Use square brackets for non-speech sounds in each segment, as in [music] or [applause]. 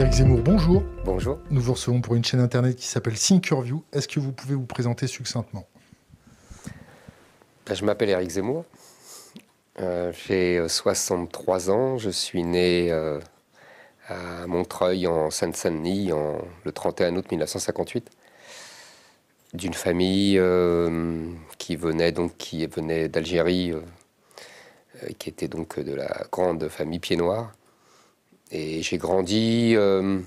Eric Zemmour, bonjour. Bonjour. Nous vous recevons pour une chaîne internet qui s'appelle Thinkerview. Est-ce que vous pouvez vous présenter succinctement ben, Je m'appelle Eric Zemmour. Euh, j'ai 63 euh, ans. Je suis né euh, à Montreuil, en Seine-Saint-Denis, le 31 août 1958 d'une famille qui venait donc qui venait d'Algérie, qui était donc de la grande famille pied noir, et j'ai grandi, euh,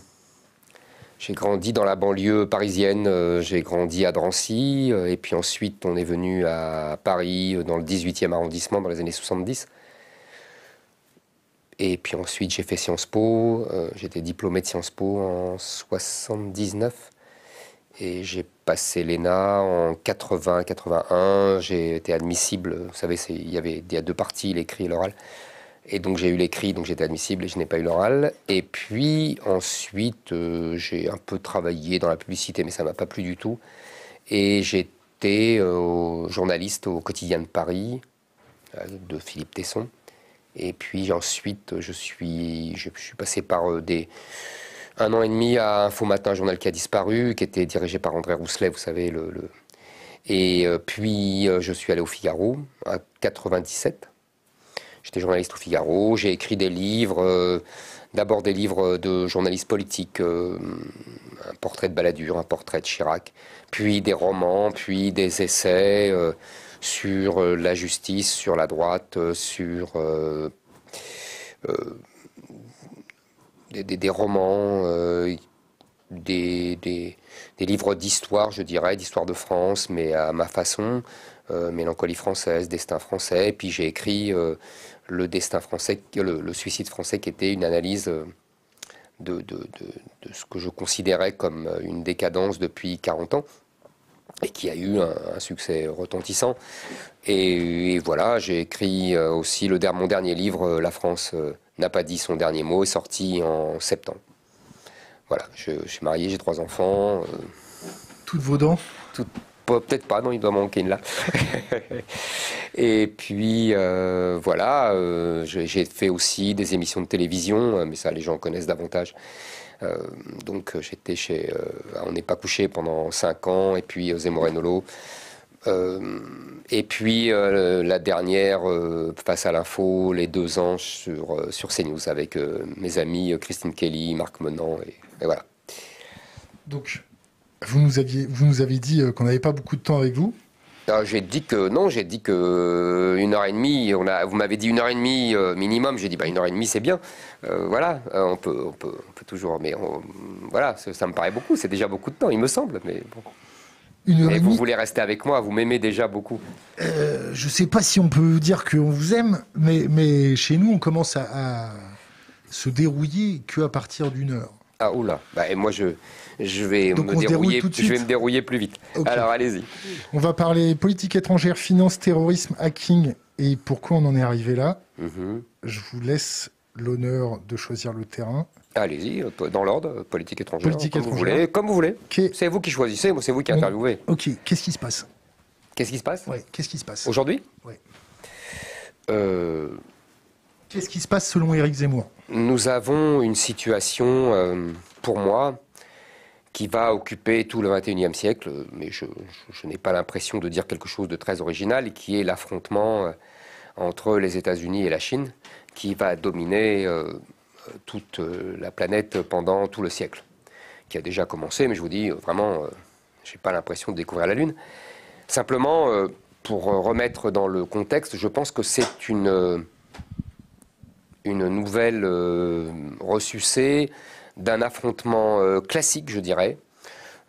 grandi dans la banlieue parisienne. Euh, j'ai grandi à Drancy. Euh, et puis ensuite, on est venu à Paris, dans le 18e arrondissement, dans les années 70. Et puis ensuite, j'ai fait Sciences Po. J'étais diplômé de Sciences Po en 79. Et j'ai passé l'ENA en 80-81. J'ai été admissible. Vous savez, il y avait il y a deux parties, l'écrit et l'oral. Et donc j'ai eu l'écrit, donc j'étais admissible et je n'ai pas eu l'oral. Et puis ensuite, euh, j'ai un peu travaillé dans la publicité, mais ça ne m'a pas plu du tout. Et j'étais euh, journaliste au quotidien de Paris, euh, de Philippe Tesson. Et puis ensuite, je suis, je, suis passé par des, un an et demi à Infomatin, Matin, un journal qui a disparu, qui était dirigé par André Rousselet, vous savez. le... Et puis je suis allé au Figaro à 97. J'étais journaliste au Figaro, j'ai écrit des livres, euh, d'abord des livres de journalistes politiques, euh, un portrait de Balladur, un portrait de Chirac, puis des romans, puis des essais euh, sur la justice, sur la droite, sur des, romans, des, livres d'histoire, je dirais, d'histoire de France, mais à ma façon. Euh, Mélancolie française, Destin français, et puis j'ai écrit euh, le Destin français, le, le, suicide français, qui était une analyse euh, de, de, ce que je considérais comme une décadence depuis 40 ans et qui a eu un, succès retentissant. Et, voilà, j'ai écrit aussi le, mon dernier livre, La France n'a pas dit son dernier mot, sorti en septembre. Voilà, je, suis marié, j'ai trois enfants. Toutes vos dents Peut-être pas, non, il doit manquer une là. [laughs] et puis euh, voilà, euh, j'ai fait aussi des émissions de télévision, euh, mais ça les gens connaissent davantage. donc j'étais chez On n'est pas couché pendant 5 ans, et puis Osé Morenolo. et puis la dernière, face à l'info, les deux ans sur, sur CNews avec mes amis Christine Kelly, Marc Menant, et voilà. Donc, vous nous, aviez, vous nous avez dit euh, qu'on n'avait pas beaucoup de temps avec vous. Ah, j'ai dit que non, j'ai dit que euh, une heure et demie. On a, vous m'avez dit une heure et demie euh, minimum. J'ai dit bah, une heure et demie c'est bien. voilà, on peut, on peut, on peut, toujours. Mais voilà, ça, me paraît beaucoup. C'est déjà beaucoup de temps, il me semble. Mais Une heure et vous voulez rester avec moi, vous m'aimez déjà beaucoup. Je je sais pas si on peut dire qu'on vous aime, mais, chez nous on commence à, se dérouiller qu'à partir d'une heure. Ah oula, bah, et moi je, je, vais, me dérouiller, je vais me dérouiller plus vite. Alors allez-y. On va parler politique étrangère, finance, terrorisme, hacking et pourquoi on en est arrivé là. Mhm. Je vous laisse l'honneur de choisir le terrain. Allez-y, euh, dans l'ordre, politique étrangère, politique comme, Vous voulez, comme vous voulez. C'est vous qui choisissez, c'est vous qui interviewez. Ok, qu'est-ce qui se passe Qu'est-ce qui se passe Qu'est-ce qui se passe Aujourd'hui Oui. Euh, Qu'est-ce qui se passe selon Éric Zemmour Nous avons une situation, euh, pour moi, qui va occuper tout le 21e siècle, mais je, n'ai pas l'impression de dire quelque chose de très original, qui est l'affrontement euh, entre les États-Unis et la Chine, qui va dominer euh, toute la planète pendant tout le siècle, qui a déjà commencé, mais je vous dis vraiment, j'ai je n'ai pas l'impression de découvrir la Lune. Simplement, pour remettre dans le contexte, je pense que c'est une une nouvelle euh, ressucée d'un affrontement euh, classique, je dirais,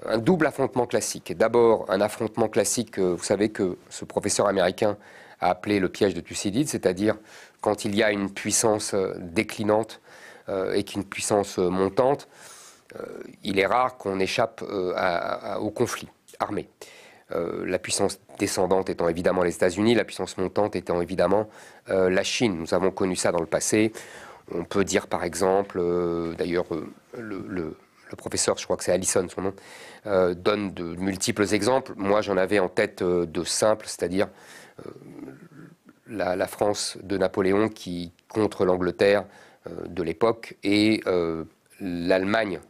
un double affrontement classique. D'abord, un affrontement classique, euh, vous savez que ce professeur américain a appelé le piège de Thucydide, c'est-à-dire quand il y a une puissance déclinante et qu'une puissance montante, il est rare qu'on échappe au conflit armé. Euh, la puissance descendante étant évidemment les États-Unis, la puissance montante étant évidemment euh, la Chine. Nous avons connu ça dans le passé. On peut dire par exemple, euh, d'ailleurs, le, professeur, je crois que c'est Allison son nom, donne de, multiples exemples. Moi, j'en avais en tête de simples, c'est-à-dire la, France de Napoléon qui contre l'Angleterre de l'époque et l'Allemagne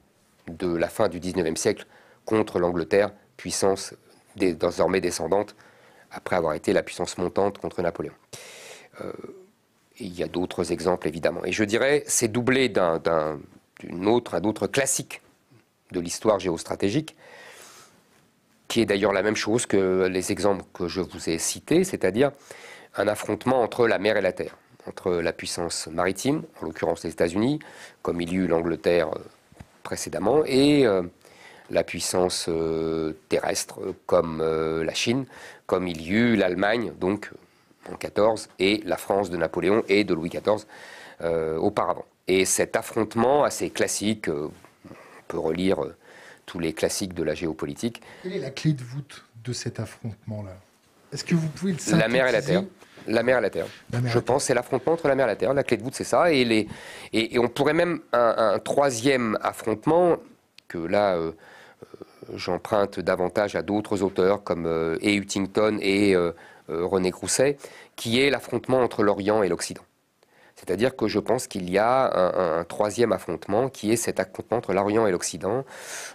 de la fin du 19e siècle contre l'Angleterre puissance désormais descendante, après avoir été la puissance montante contre Napoléon. Euh, il y a d'autres exemples, évidemment. Et je dirais, c'est doublé d'un autre, classique de l'histoire géostratégique, qui est d'ailleurs la même chose que les exemples que je vous ai cités, c'est-à-dire un affrontement entre la mer et la terre, entre la puissance maritime, en l'occurrence les États-Unis, comme il y eut l'Angleterre euh, précédemment, et euh, la puissance euh, terrestre comme euh, la Chine, comme il y eut l'Allemagne, donc en 14, et la France de Napoléon et de Louis XIV euh, auparavant. Et cet affrontement assez classique, on peut relire tous les classiques de la géopolitique. Quelle est la clé de voûte de cet affrontement-là Est-ce que vous pouvez le La mer et la terre. La mer et la terre. Je pense c'est l'affrontement entre la mer et la terre. La clé de voûte, c'est ça. Et, les, et, on pourrait même un, troisième affrontement que là, euh, j'emprunte davantage à d'autres auteurs comme E. et Huntington euh, et René Grousset, qui est l'affrontement entre l'Orient et l'Occident. C'est-à-dire que je pense qu'il y a un, troisième affrontement qui est cet affrontement entre l'Orient et l'Occident.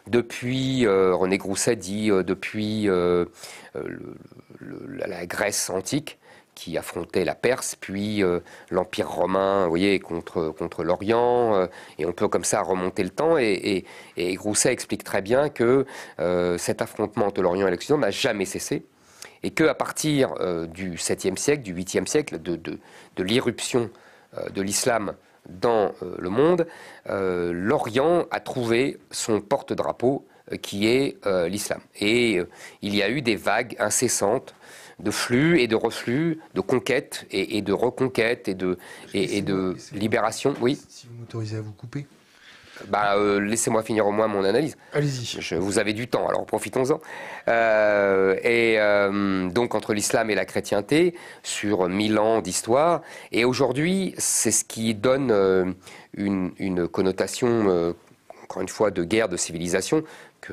Depuis, René Grousset dit, depuis la Grèce antique, qui affrontait la Perse, puis euh, l'Empire romain, vous voyez, contre, contre l'Orient. Euh, et on peut comme ça remonter le temps. Et, Grousset explique très bien que euh, cet affrontement entre l'Orient et l'Occident n'a jamais cessé. Et qu'à partir du 7e siècle, du 8e siècle, de, de, de l'irruption de l'islam dans le monde, l'Orient a trouvé son porte-drapeau qui est l'islam. Et il y a eu des vagues incessantes de flux et de reflux, de conquête et, de reconquête et de, libération. Oui. Si vous m'autorisez à vous couper. Bah, euh, laissez-moi finir au moins mon analyse. Allez-y. vous avez du temps, alors profitons-en. Euh, et euh, donc entre l'islam et la chrétienté, sur mille ans d'histoire, et aujourd'hui, c'est ce qui donne une connotation, encore une fois, de guerre de civilisation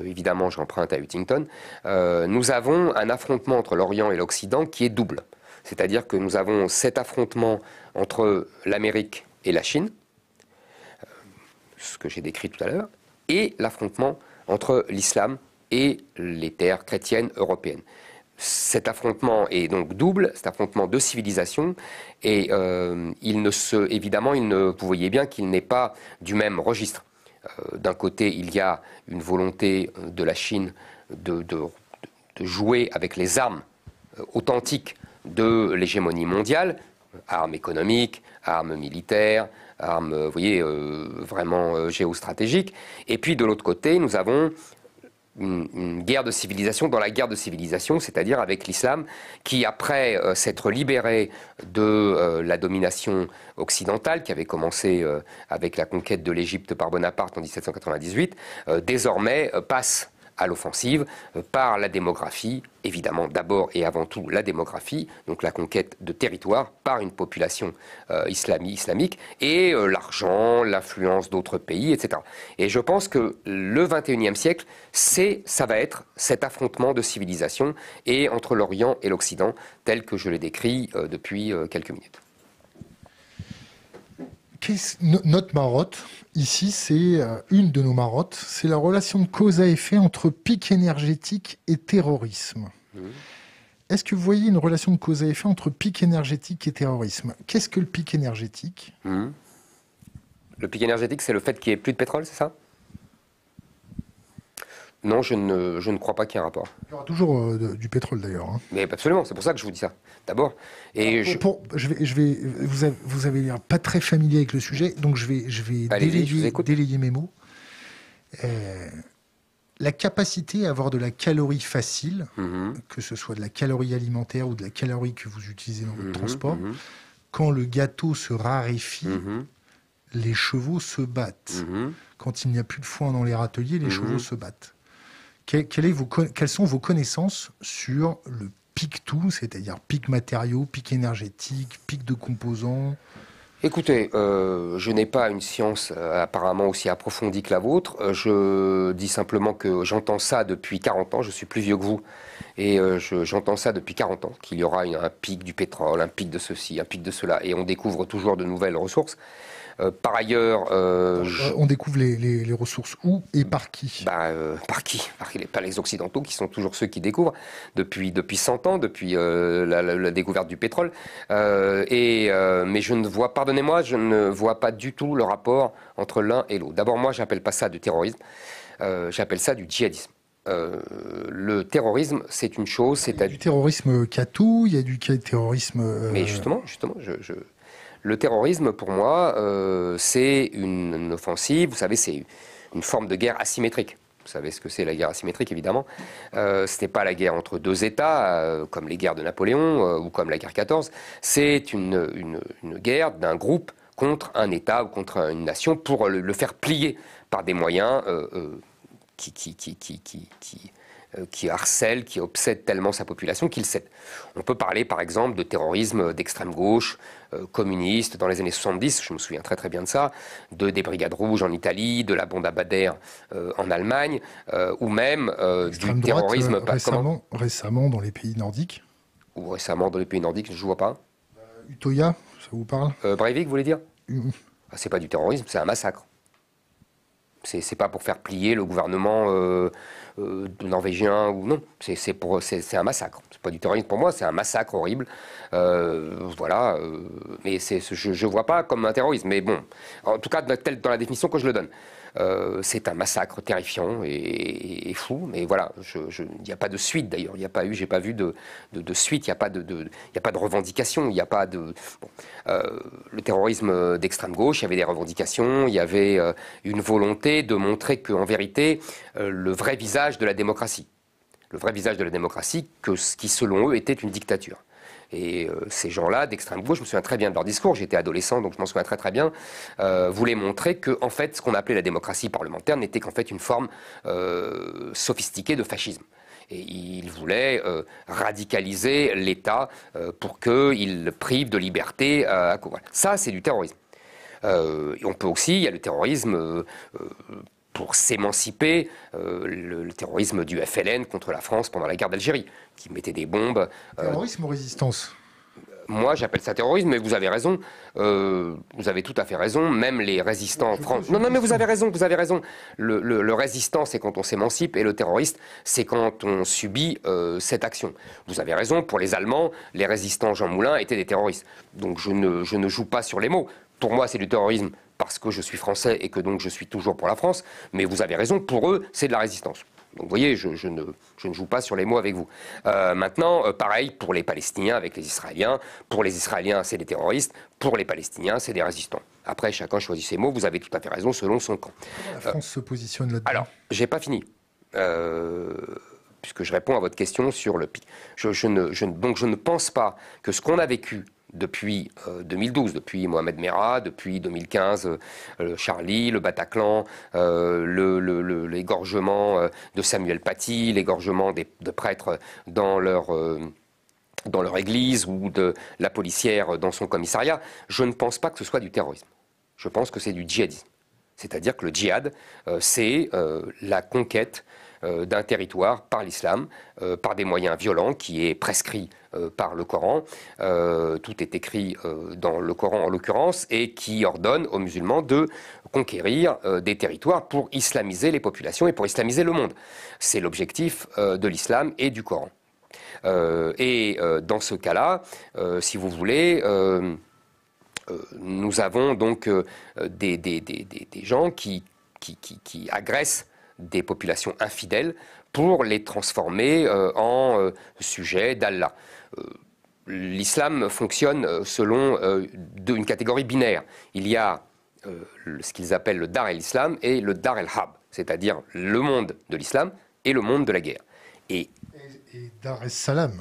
évidemment j'emprunte à Huntington, euh, nous avons un affrontement entre l'Orient et l'Occident qui est double. C'est-à-dire que nous avons cet affrontement entre l'Amérique et la Chine, euh, ce que j'ai décrit tout à l'heure, et l'affrontement entre l'islam et les terres chrétiennes européennes. Cet affrontement est donc double, cet affrontement de civilisation, et euh, il ne se, évidemment, il ne, vous voyez bien qu'il n'est pas du même registre. Euh, d'un côté, il y a une volonté euh, de la Chine de, jouer avec les armes euh, authentiques de l'hégémonie mondiale, armes économiques, armes militaires, armes, vous voyez, vraiment géostratégiques. Et puis de l'autre côté, nous avons une, guerre de civilisation dans la guerre de civilisation, c'est-à-dire avec l'islam qui, après euh, s'être libéré de euh, la domination occidentale qui avait commencé euh, avec la conquête de l'Égypte par Bonaparte en 1798, désormais passe à l'offensive euh, par la démographie, évidemment d'abord et avant tout la démographie, donc la conquête de territoire par une population euh, islamique, et euh, l'argent, l'influence d'autres pays, etc. Et je pense que le 21e siècle, c'est, ça va être cet affrontement de civilisations et entre l'Orient et l'Occident, tel que je l'ai décrit depuis quelques minutes notre marotte, ici, c'est euh, une de nos marottes, c'est la relation de cause à effet entre pic énergétique et terrorisme. Mmh. Est-ce que vous voyez une relation de cause à effet entre pic énergétique et terrorisme Qu'est-ce que le pic énergétique mmh. Le pic énergétique, c'est le fait qu'il n'y ait plus de pétrole, c'est ça non, je ne, crois pas qu'il y ait un rapport. Il y aura toujours euh, du pétrole d'ailleurs. Hein. Mais absolument, c'est pour ça que je vous dis ça, d'abord. Et je... vais, vous, avez, vous avez l'air pas très familier avec le sujet, donc je vais, je délayer, mes mots. Euh, la capacité à avoir de la calorie facile, mhm. que ce soit de la calorie alimentaire ou de la calorie que vous utilisez dans votre mhm, transport, mhm. quand le gâteau se raréfie, les chevaux se battent. Quand il n'y a plus de foin dans les râteliers, les chevaux se battent quelles, sont vos connaissances sur le pic tout, c'est-à-dire pic matériaux, pic énergétique, pic de composants Écoutez, euh, je n'ai pas une science euh, apparemment aussi approfondie que la vôtre. Euh, je dis simplement que j'entends ça depuis 40 ans, je suis plus vieux que vous, et j'entends ça depuis 40 ans, qu'il y aura un pic du pétrole, un pic de ceci, un pic de cela, et on découvre toujours de nouvelles ressources. Euh, par ailleurs... Euh, euh, on découvre les, ressources où et mm. bah, par qui Par qui Par les, pas les Occidentaux, qui sont toujours ceux qui découvrent depuis, depuis 100 ans, depuis la, découverte du pétrole. et, mais je ne vois, pardonnez-moi, je ne vois pas du tout le rapport entre l'un et l'autre. D'abord, moi, j'appelle pas ça du terrorisme, j'appelle ça du djihadisme. le terrorisme, c'est une chose, c'est... du terrorisme tout. il y a du terrorisme... Mais justement, justement, je, le terrorisme, pour moi, euh, c'est une, offensive, vous savez, c'est une forme de guerre asymétrique. Vous savez ce que c'est la guerre asymétrique, évidemment. Euh, ce n'est pas la guerre entre deux États, euh, comme les guerres de Napoléon ou comme la guerre 14. C'est une, guerre d'un groupe contre un État ou contre une nation pour le, faire plier par des moyens qui, qui, qui euh, qui harcèle, qui obsède tellement sa population qu'il cède. On peut parler par exemple de terrorisme d'extrême gauche, euh, communiste dans les années 70, je me souviens très très bien de ça, de des Brigades Rouges en Italie, de la bombe à Bader euh, en Allemagne, ou même du terrorisme... récemment, récemment dans les pays nordiques Ou récemment dans les pays nordiques, je ne vois pas. Utoya, ça vous parle Breivik, vous voulez dire hum. ah, C'est pas du terrorisme, c'est un massacre. C'est pas pour faire plier le gouvernement Norvégien euh, norvégien ou non. C'est un massacre. C'est pas du terrorisme pour moi, c'est un massacre horrible. Euh, voilà. Euh, mais je ne vois pas comme un terrorisme. Mais bon, en tout cas, dans la définition que je le donne. Euh, c'est un massacre terrifiant et, fou, mais voilà, il n'y a pas de suite d'ailleurs, il n'y a pas eu, j'ai pas vu de, suite, il n'y a, pas de, revendication, il n'y a pas de... Euh, le terrorisme d'extrême gauche, il y avait des revendications, il y avait euh, une volonté de montrer qu'en vérité, le vrai visage de la démocratie, le vrai visage de la démocratie, que ce qui selon eux était une dictature. Et euh, ces gens-là, d'extrême gauche, je me souviens très bien de leur discours, j'étais adolescent, donc je m'en souviens très très bien, euh, voulaient montrer que, en fait, ce qu'on appelait la démocratie parlementaire n'était qu'en fait une forme euh, sophistiquée de fascisme. Et ils voulaient radicaliser l'État pour qu'il prive de liberté à, Voilà. Ça, c'est du terrorisme. on peut aussi, il y a le terrorisme pour s'émanciper, euh, le, terrorisme du FLN contre la France pendant la guerre d'Algérie, qui mettait des bombes. Euh, terrorisme ou résistance moi, j'appelle ça terrorisme, mais vous avez raison. Euh, vous avez tout à fait raison. Même les résistants en France… Non, non, mais vous avez raison, vous avez raison. Le, résistant, c'est quand on s'émancipe, et le terroriste, c'est quand on subit cette action. Vous avez raison. Pour les Allemands, les résistants Jean Moulin étaient des terroristes. Donc je ne joue pas sur les mots pour moi, c'est du terrorisme parce que je suis français et que donc je suis toujours pour la France, mais vous avez raison, pour eux, c'est de la résistance. Donc vous voyez, je, ne, joue pas sur les mots avec vous. Euh, maintenant, euh, pareil pour les Palestiniens avec les Israéliens. Pour les Israéliens, c'est des terroristes. Pour les Palestiniens, c'est des résistants. Après, chacun choisit ses mots. Vous avez tout à fait raison selon son camp. La France se positionne là Alors, j'ai pas fini. Euh, puisque je réponds à votre question sur le pic. donc je ne pense pas que ce qu'on a vécu depuis 2012, euh, depuis Mohamed Merah, depuis 2015, euh, Charlie, le Bataclan, euh, l'égorgement de Samuel Paty, l'égorgement de prêtres dans leur dans leur église ou de la policière dans son commissariat, je ne pense pas que ce soit du terrorisme. Je pense que c'est du djihadisme. C'est-à-dire que le djihad, c'est la conquête euh, d'un territoire par l'islam, euh, par des moyens violents qui est prescrit euh, par le Coran. tout est écrit dans le Coran en l'occurrence et qui ordonne aux musulmans de conquérir des territoires pour islamiser les populations et pour islamiser le monde. C'est l'objectif de l'islam et du Coran. et dans ce cas-là, si vous voulez, nous avons donc des, gens qui agressent des populations infidèles pour les transformer euh, en euh, sujets d'Allah. Euh, l'islam fonctionne selon une catégorie binaire. Il y a ce qu'ils appellent le Dar el-Islam et le Dar el-Hab, c'est-à-dire le monde de l'islam et le monde de la guerre. Et, Dar el-Salam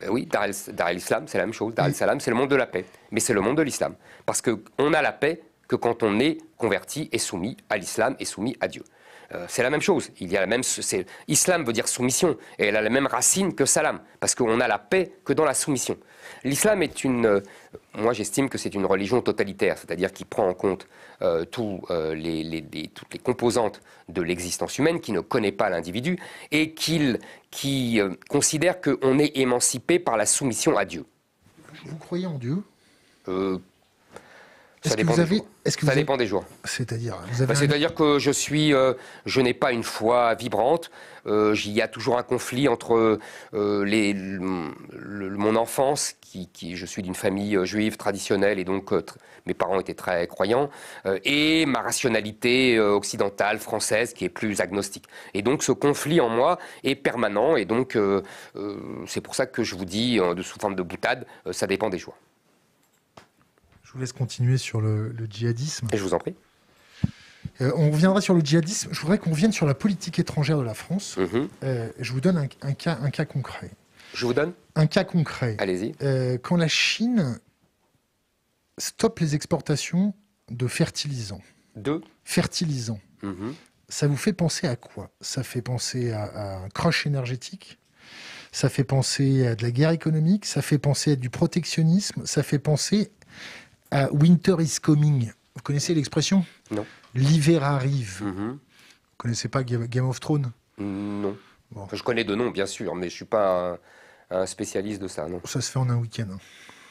ben oui, Dar el-Islam, c'est la même chose. Dar el-Salam, c'est le monde de la paix. Mais c'est le monde de l'islam. Parce qu'on a la paix que quand on est converti et soumis à l'islam et soumis à Dieu. Euh, c'est la même chose. Il y a la même, islam veut dire soumission, et elle a la même racine que salam, parce qu'on a la paix que dans la soumission. L'islam est une, euh, moi j'estime que c'est une religion totalitaire, c'est-à-dire qui prend en compte euh, toutes les composantes de l'existence humaine, qui ne connaît pas l'individu, et qui considère qu'on est émancipé par la soumission à Dieu. Vous croyez en Dieu ça, dépend, des dépend des jours. C'est-à-dire bah, C'est-à-dire que je suis, euh, je n'ai pas une foi vibrante. Euh, il y a toujours un conflit entre euh, les, mon enfance, qui, qui je suis d'une famille juive traditionnelle et donc mes parents étaient très croyants, et ma rationalité occidentale, française, qui est plus agnostique. Et donc ce conflit en moi est permanent. Et donc c'est pour ça que je vous dis, de sous forme de boutade, ça dépend des jours. Je vous laisse continuer sur le, djihadisme. Et je vous en prie. Euh, on reviendra sur le djihadisme. Je voudrais qu'on vienne sur la politique étrangère de la France. Mhm. Euh, je vous donne un, cas, un cas concret. Je vous donne Un cas concret. Allez-y. Euh, quand la Chine stoppe les exportations de fertilisants. De Fertilisants. Mhm. Ça vous fait penser à quoi Ça fait penser à, un crush énergétique ça fait penser à de la guerre économique, ça fait penser à du protectionnisme, ça fait penser euh, Winter is Coming. Vous connaissez l'expression Non. L'hiver arrive. Mhm. Vous ne connaissez pas Game of Thrones Non. Je connais de nom, bien sûr, mais je ne suis pas un, spécialiste de ça, non. Ça se fait en un week-end. Hein.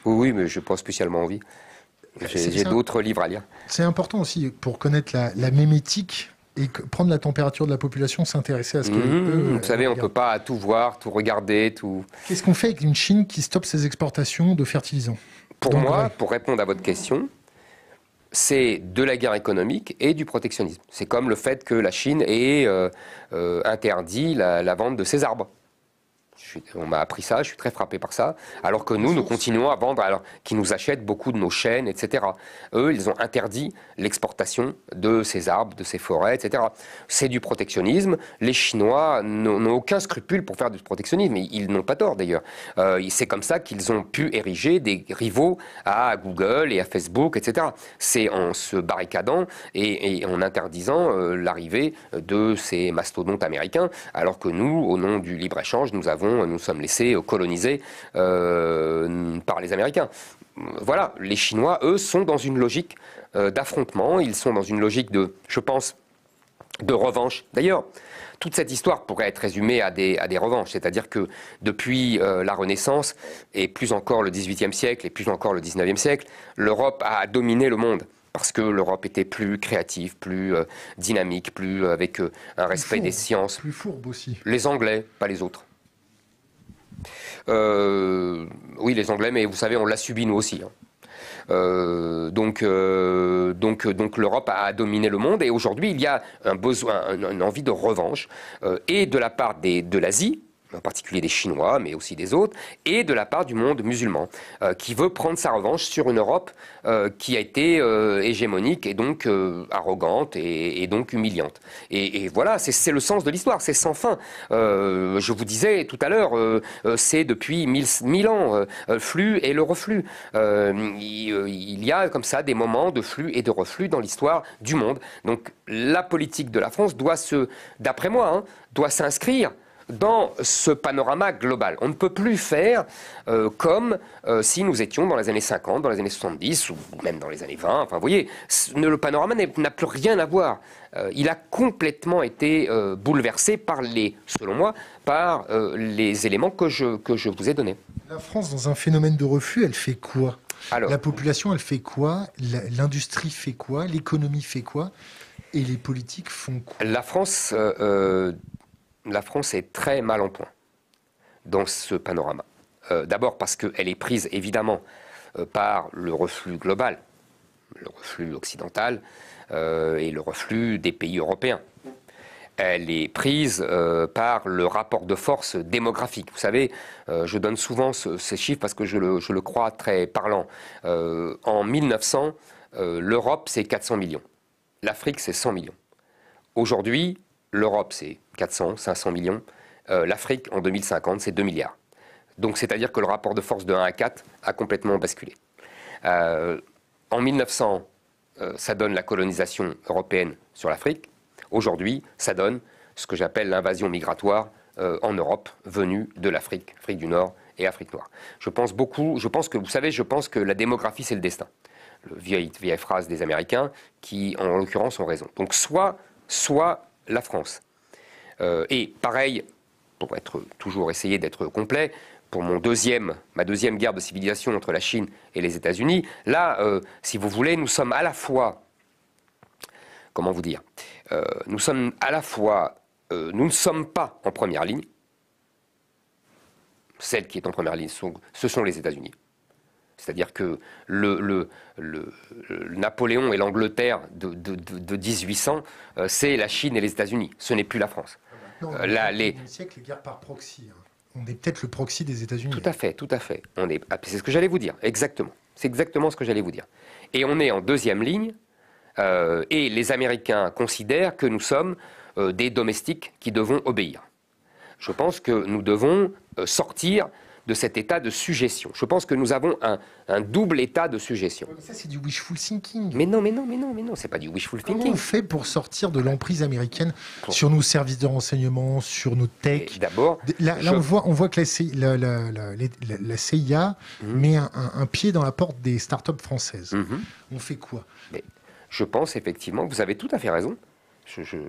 Oui, oui, mais je n'ai pas spécialement envie. Euh, j'ai d'autres livres à lire. C'est important aussi pour connaître la, la mémétique et prendre la température de la population, s'intéresser à ce que mhm. euh, Vous savez, on ne peut pas tout voir, tout regarder, tout. Qu'est-ce qu'on fait avec une Chine qui stoppe ses exportations de fertilisants pour moi, pour répondre à votre question, c'est de la guerre économique et du protectionnisme. C'est comme le fait que la Chine ait euh, euh, interdit la, vente de ses arbres on m'a appris ça, je suis très frappé par ça. Alors que nous, nous continuons à vendre, alors qu'ils nous achètent beaucoup de nos chaînes, etc. Eux, ils ont interdit l'exportation de ces arbres, de ces forêts, etc. C'est du protectionnisme. Les Chinois n'ont aucun scrupule pour faire du protectionnisme. Ils, n'ont pas tort d'ailleurs. Euh, c'est comme ça qu'ils ont pu ériger des rivaux à Google et à Facebook, etc. C'est en se barricadant et, en interdisant euh, l'arrivée de ces mastodontes américains, alors que nous, au nom du libre-échange, nous avons nous sommes laissés euh, coloniser euh, par les Américains. Voilà, les Chinois, eux, sont dans une logique euh, d'affrontement, ils sont dans une logique de, je pense, de revanche. D'ailleurs, toute cette histoire pourrait être résumée à des, revanches, c'est-à-dire que depuis la Renaissance, et plus encore le XVIIIe siècle, et plus encore le XIXe siècle, l'Europe a dominé le monde. Parce que l'Europe était plus créative, plus dynamique, plus avec un respect des sciences. Plus fourbe aussi. Les Anglais, pas les autres. Euh, oui, les Anglais, mais vous savez, on l'a subi nous aussi. Hein. Euh, donc, euh, donc, donc l'Europe a dominé le monde et aujourd'hui il y a un besoin, une, envie de revanche et de la part de l'Asie en particulier des Chinois, mais aussi des autres, et de la part du monde musulman, euh, qui veut prendre sa revanche sur une Europe euh, qui a été euh, hégémonique et donc arrogante et, donc humiliante. Et, voilà, c'est le sens de l'histoire, c'est sans fin. je vous disais tout à l'heure, c'est depuis mille, ans, flux et le reflux. Il, y a comme ça des moments de flux et de reflux dans l'histoire du monde. Donc la politique de la France doit se, d'après moi, hein, doit s'inscrire dans ce panorama global. On ne peut plus faire euh, comme euh, si nous étions dans les années 50, dans les années 70 ou même dans les années 20. Enfin, vous voyez, le panorama n'a plus rien à voir. Euh, il a complètement été bouleversé par les, selon moi, par les éléments que je, que je vous ai donnés. La France, dans un phénomène de refus, elle fait quoi La population, elle fait quoi L'industrie fait quoi L'économie fait quoi et les politiques font quoi La France la France est très mal en point dans ce panorama. Euh, d'abord parce qu'elle est prise évidemment euh, par le reflux global, le reflux occidental euh, et le reflux des pays européens. Elle est prise par le rapport de force démographique. Vous savez, je donne souvent ces chiffres parce que je le, je le crois très parlant. en 1900, l'Europe, c'est 400 millions. L'Afrique, c'est 100 millions. Aujourd'hui, l'Europe, c'est 400, 500 millions. Euh, L'Afrique, en 2050, c'est 2 milliards. Donc, c'est-à-dire que le rapport de force de 1 à 4 a complètement basculé. Euh, en 1900, euh, ça donne la colonisation européenne sur l'Afrique. Aujourd'hui, ça donne ce que j'appelle l'invasion migratoire en Europe, venue de l'Afrique, Afrique du Nord et Afrique noire. Je pense beaucoup, je pense que, vous savez, je pense que la démographie, c'est le destin. Le vieille phrase des Américains, qui, en l'occurrence, ont raison. Donc, soit, soit la France. Euh, et pareil, pour être toujours essayer d'être complet, pour mon deuxième, ma deuxième guerre de civilisation entre la Chine et les États-Unis, là, euh, si vous voulez, nous sommes à la fois, comment vous dire, euh, nous sommes à la fois, nous ne sommes pas en première ligne. Celle qui est en première ligne, ce sont les États-Unis. C'est-à-dire que le, Napoléon et l'Angleterre de, 1800, euh, c'est la Chine et les États-Unis. Ce n'est plus la France. Ah bah. euh, les... par proxy. Hein. On est peut-être le proxy des États-Unis. Tout à fait, tout à fait. On est... Ah, c'est ce que j'allais vous dire, exactement. C'est exactement ce que j'allais vous dire. Et on est en deuxième ligne, euh, et les Américains considèrent que nous sommes des domestiques qui devons obéir. Je pense que nous devons sortir de cet état de suggestion. Je pense que nous avons un, double état de suggestion. ça, c'est du wishful thinking. Mais non, mais non, mais non, mais non, c'est pas du wishful thinking. Comment on fait pour sortir de l'emprise américaine sur nos services de renseignement, sur nos tech D'abord, là, on voit, on voit que la, CIA, mhm. met un, pied dans la porte des startups françaises. Mhm. On fait quoi mais Je pense effectivement, vous avez tout à fait raison. Je, je, euh,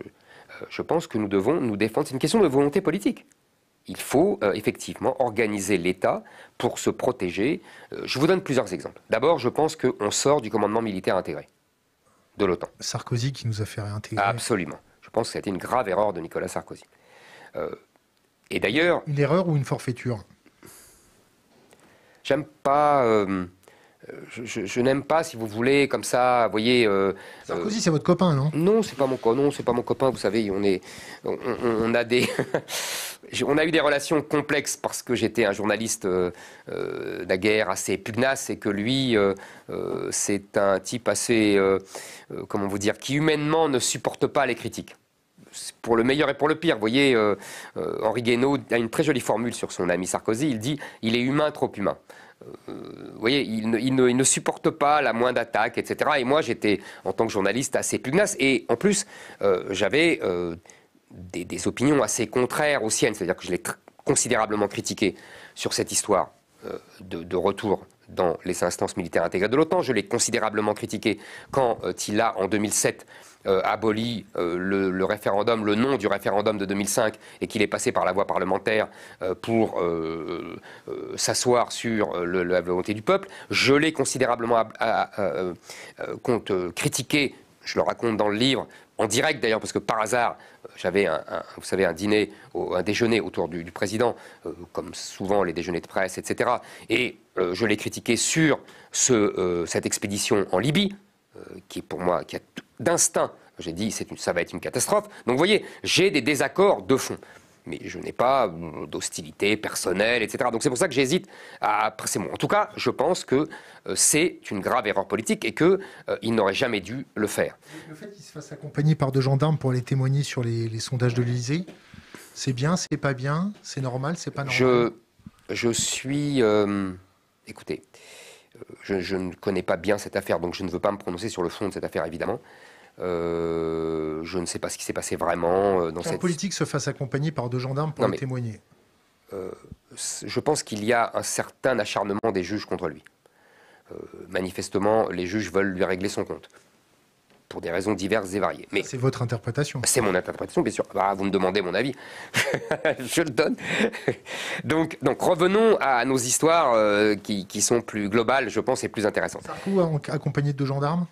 je pense que nous devons nous défendre. C'est une question de volonté politique il faut euh, effectivement organiser l'État pour se protéger. Euh, je vous donne plusieurs exemples. D'abord, je pense qu'on sort du commandement militaire intégré de l'OTAN. Sarkozy qui nous a fait réintégrer. Absolument. Je pense que c'était une grave erreur de Nicolas Sarkozy. Euh, et d'ailleurs. Une erreur ou une forfaiture J'aime pas je, n'aime pas, si vous voulez, comme ça, vous voyez. Euh, euh, Sarkozy, c'est votre copain, non Non, c'est pas mon non, c'est pas mon copain. Vous savez, on est, on, a des, [laughs] on a eu des relations complexes parce que j'étais un journaliste euh, d'aguerre euh, assez pugnace et que lui, c'est un type assez, comment vous dire, qui humainement ne supporte pas les critiques pour le meilleur et pour le pire. Vous voyez, euh, Henri Guénaud a une très jolie formule sur son ami Sarkozy. Il dit il est humain, trop humain. Euh, vous voyez, il ne, supporte pas la moindre attaque, etc. Et moi, j'étais, en tant que journaliste, assez pugnace. Et en plus, euh, j'avais euh, des, opinions assez contraires aux siennes. C'est-à-dire que je l'ai considérablement critiqué sur cette histoire de, de, retour dans les instances militaires intégrées de l'OTAN. Je l'ai considérablement critiqué quand il a, en 2007, euh, aboli euh, le, référendum, le nom du référendum de 2005 et qu'il est passé par la voie parlementaire euh, pour s'asseoir sur la volonté du peuple. Je l'ai considérablement compte, critiqué, je le raconte dans le livre, en direct d'ailleurs, parce que par hasard, j'avais un, vous savez, un dîner, un déjeuner autour du, président, comme souvent les déjeuners de presse, etc. Et je l'ai critiqué sur cette expédition en Libye, qui est pour moi, qui a d'instinct. J'ai dit, une, ça va être une catastrophe. Donc vous voyez, j'ai des désaccords de fond. Mais je n'ai pas d'hostilité personnelle, etc. Donc c'est pour ça que j'hésite à presser En tout cas, je pense que euh, c'est une grave erreur politique et qu'il euh, n'aurait jamais dû le faire. Le fait qu'il se fasse accompagner par deux gendarmes pour aller témoigner sur les, sondages de l'Elysée, c'est bien, c'est pas bien, c'est normal, c'est pas normal. Je, je suis. Euh, écoutez, je, je, ne connais pas bien cette affaire, donc je ne veux pas me prononcer sur le fond de cette affaire, évidemment. Euh, je ne sais pas ce qui s'est passé vraiment euh, dans la politique se fasse accompagner par deux gendarmes pour témoigner. Euh, je pense qu'il y a un certain acharnement des juges contre lui. manifestement, les juges veulent lui régler son compte pour des raisons diverses et variées. Mais c'est votre interprétation. C'est mon interprétation, bien sûr. Bah, vous me demandez mon avis, [laughs] je le donne. [laughs] donc, donc revenons à nos histoires qui, qui, sont plus globales, je pense, et plus intéressantes. Sarko accompagné de deux gendarmes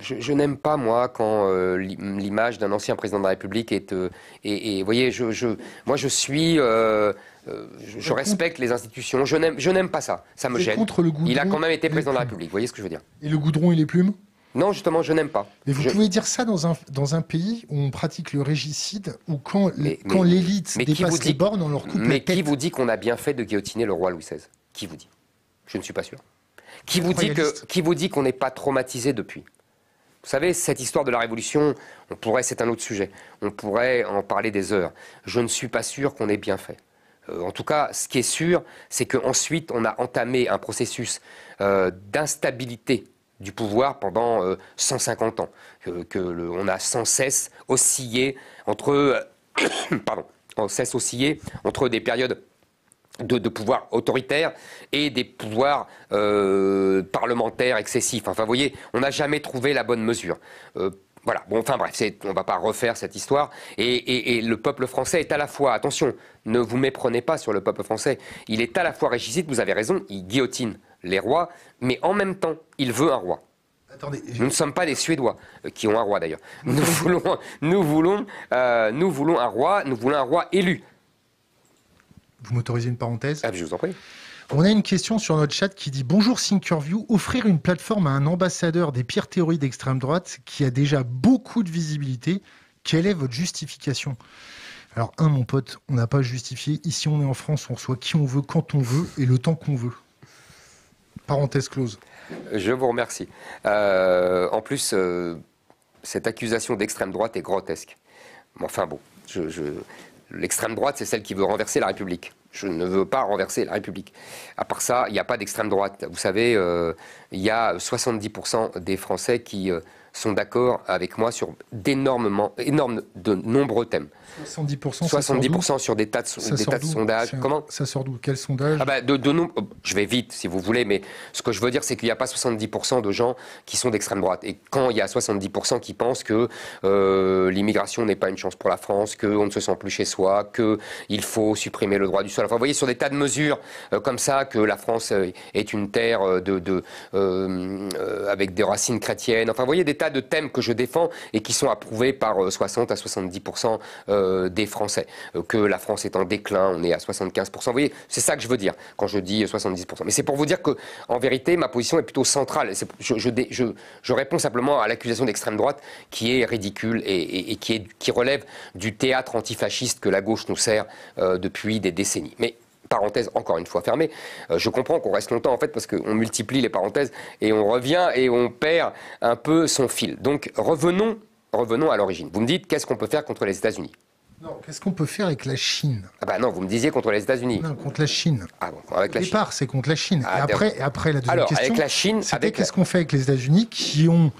je, n'aime pas, moi, quand euh, l'image d'un ancien président de la République est... et, euh, vous voyez, je, je, moi, je suis... Euh, je, respecte les institutions. Je n'aime pas ça. Ça me gêne. il a quand même été président de la République. Vous voyez ce que je veux dire Et le goudron et les plumes non, justement, je n'aime pas. Mais vous pouvez dire ça dans un, pays où on pratique le régicide, ou quand, l'élite dépasse les bornes, on leur coupe Mais la tête. qui vous dit qu'on a bien fait de guillotiner le roi Louis XVI Qui vous dit Je ne suis pas sûr. qui vous dit qu'on n'est pas traumatisé depuis vous savez, cette histoire de la Révolution, on pourrait, c'est un autre sujet. On pourrait en parler des heures. Je ne suis pas sûr qu'on ait bien fait. Euh, en tout cas, ce qui est sûr, c'est qu'ensuite, on a entamé un processus euh, d'instabilité du pouvoir pendant 150 euh, ans, que, on a sans cesse oscillé entre, [coughs] pardon, sans cesse oscillé entre des périodes de, de, pouvoirs autoritaires et des pouvoirs euh, parlementaires excessifs. Enfin, vous voyez, on n'a jamais trouvé la bonne mesure. Euh, voilà, bon, enfin bref, on ne va pas refaire cette histoire. Et, le peuple français est à la fois, attention, ne vous méprenez pas sur le peuple français, il est à la fois régicide, vous avez raison, il guillotine les rois, mais en même temps, il veut un roi. Nous ne sommes pas des Suédois, euh, qui ont un roi d'ailleurs. Nous voulons, nous, voulons, nous voulons un roi, nous voulons un roi élu. Vous m'autorisez une parenthèse ah, Je vous en prie. On a une question sur notre chat qui dit Bonjour Thinkerview, offrir une plateforme à un ambassadeur des pires théories d'extrême droite qui a déjà beaucoup de visibilité, quelle est votre justification Alors, un, mon pote, on n'a pas justifié. Ici, on est en France, on reçoit qui on veut, quand on veut et le temps qu'on veut. Parenthèse close. Je vous remercie. Euh, en plus, euh, cette accusation d'extrême droite est grotesque. enfin bon, je, L'extrême droite, c'est celle qui veut renverser la République. Je ne veux pas renverser la République. À part ça, il n'y a pas d'extrême droite. Vous savez, euh, il y a 70% des Français qui euh, sont d'accord avec moi sur d'énormes, de nombreux thèmes. 70%, 70% sur des tas de, de sondages. Comment Ça sort d'où Quel sondage ah bah, de, de Je vais vite, si vous voulez, mais ce que je veux dire, c'est qu'il n'y a pas 70% de gens qui sont d'extrême droite. Et quand il y a 70% qui pensent que euh, l'immigration n'est pas une chance pour la France, qu'on ne se sent plus chez soi, qu'il faut supprimer le droit du sol. Enfin, vous voyez, sur des tas de mesures euh, comme ça, que la France euh, est une terre de, avec des racines chrétiennes. Enfin, vous voyez, des tas de thèmes que je défends et qui sont approuvés par 60 à 70% euh, des Français. Euh, que la France est en déclin, on est à 75%. Vous voyez, c'est ça que je veux dire quand je dis 70%. Euh, Mais c'est pour vous dire que, en vérité, ma position est plutôt centrale. je, réponds simplement à l'accusation d'extrême droite qui est ridicule et, qui, relève du théâtre antifasciste que la gauche nous sert depuis des décennies. Mais parenthèse encore une fois fermée. je comprends qu'on reste longtemps en fait parce qu'on multiplie les parenthèses et on revient et on perd un peu son fil. Donc revenons, revenons à l'origine. Vous me dites qu'est-ce qu'on peut faire contre les États-Unis non, qu'est-ce qu'on peut faire avec la Chine Ah bah non, vous me disiez contre les États-Unis. Non, contre la Chine. Ah bon, avec la Au départ, c'est contre la Chine. et ah, après, après la deuxième Alors, question. Avec la Chine, avec qu'est-ce qu'on fait avec les États-Unis qui ont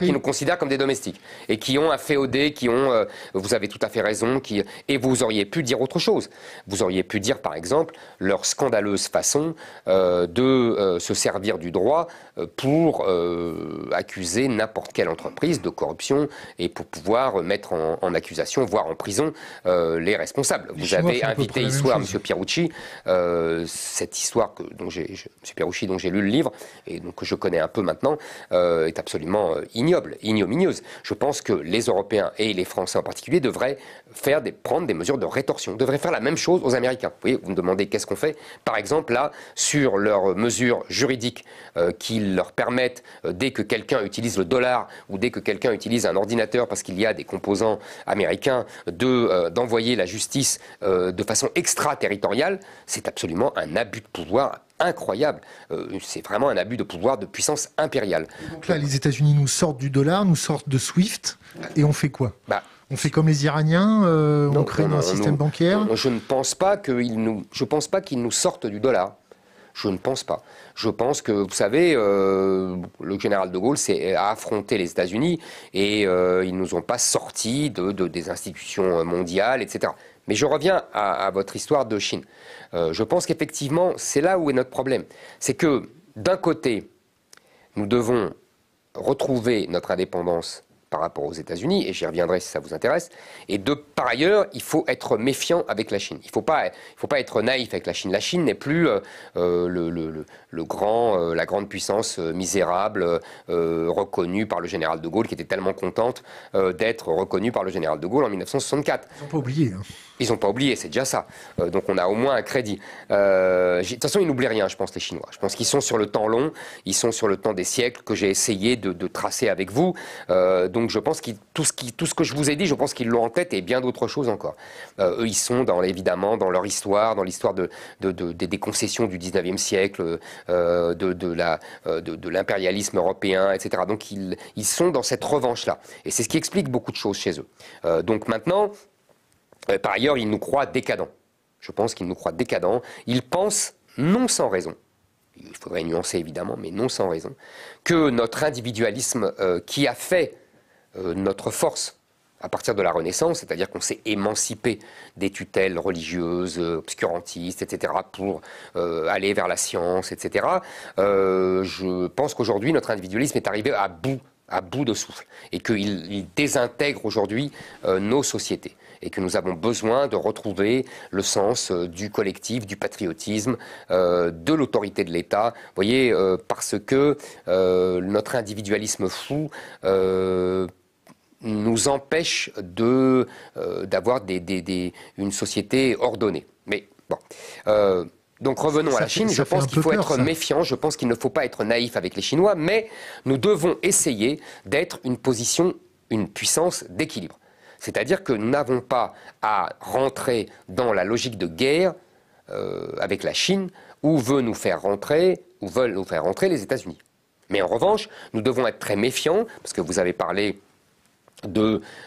qui nous considèrent comme des domestiques et qui ont un féodé, qui ont, euh, vous avez tout à fait raison, qui et vous auriez pu dire autre chose. Vous auriez pu dire, par exemple, leur scandaleuse façon euh, de euh, se servir du droit pour accuser n'importe quelle entreprise de corruption et pour pouvoir mettre en, accusation, voire en prison, les responsables. vous avez invité hier soir M. Pierucci, cette histoire dont j'ai, M. Pierucci dont j'ai lu le livre et donc que je connais un peu maintenant est absolument absolument euh, ignoble, ignominieuse. Je pense que les Européens et les Français en particulier devraient faire prendre des mesures de rétorsion, devraient faire la même chose aux Américains. Vous vous me demandez qu'est-ce qu'on fait Par exemple, là, sur leurs mesures juridiques euh, qui leur permettent, euh, dès que quelqu'un utilise le dollar ou dès que quelqu'un utilise un ordinateur parce qu'il y a des composants américains, d'envoyer de, la justice de façon extraterritoriale, c'est absolument un abus de pouvoir incroyable. Euh, c'est vraiment un abus de pouvoir, de puissance impériale. là, les États-Unis nous sortent du dollar, nous sortent de SWIFT, et on fait quoi bah, on fait comme les Iraniens, euh, on crée un système bancaire. je ne pense pas qu'ils nous, je nous sortent du dollar. Je ne pense pas. Je pense que, vous savez, euh, le général de Gaulle s'est affronté les États-Unis et ils ne nous ont pas sortis des institutions mondiales, etc. Mais je reviens à, votre histoire de Chine. Euh, je pense qu'effectivement, c'est là où est notre problème. C'est que, d'un côté, nous devons retrouver notre indépendance par rapport aux États-Unis, et j'y reviendrai si ça vous intéresse. Et de par ailleurs, il faut être méfiant avec la Chine. Il ne faut pas, être naïf avec la Chine. La Chine n'est plus euh, euh, le, grand, la grande puissance misérable reconnue par le général de Gaulle, qui était tellement contente d'être reconnue par le général de Gaulle en 1964. Ils pas oublier. Hein. Ils n'ont pas oublié, c'est déjà ça. Euh, donc on a au moins un crédit. Euh, de toute façon, ils n'oublient rien, je pense, les Chinois. Je pense qu'ils sont sur le temps long, ils sont sur le temps des siècles que j'ai essayé de, tracer avec vous. Euh, donc je pense que tout ce, qui, tout ce que je vous ai dit, je pense qu'ils l'ont en tête et bien d'autres choses encore. eux, ils sont dans, évidemment dans leur histoire, dans l'histoire de, des concessions du 19e siècle, de l'impérialisme européen, etc. Donc ils, sont dans cette revanche-là. Et c'est ce qui explique beaucoup de choses chez eux. donc maintenant, euh, par ailleurs, il nous croit décadents. Je pense qu'il nous croit décadents. Il pense, non sans raison, il faudrait nuancer évidemment, mais non sans raison, que notre individualisme euh, qui a fait euh, notre force à partir de la Renaissance, c'est-à-dire qu'on s'est émancipé des tutelles religieuses, obscurantistes, etc., pour aller vers la science, etc., je pense qu'aujourd'hui, notre individualisme est arrivé à bout, à bout de souffle, et qu'il désintègre aujourd'hui nos sociétés et que nous avons besoin de retrouver le sens euh, du collectif, du patriotisme, euh, de l'autorité de l'État. Vous voyez, euh, parce que notre individualisme fou nous empêche de d'avoir une société ordonnée. Mais bon. donc revenons à la Chine. Je pense qu'il faut être méfiant. Je pense qu'il ne faut pas être naïf avec les Chinois, mais nous devons essayer d'être une position, une puissance d'équilibre. C'est-à-dire que nous n'avons pas à rentrer dans la logique de guerre euh, avec la Chine où veut nous faire rentrer, ou veulent nous faire rentrer les États-Unis. Mais en revanche, nous devons être très méfiants, parce que vous avez parlé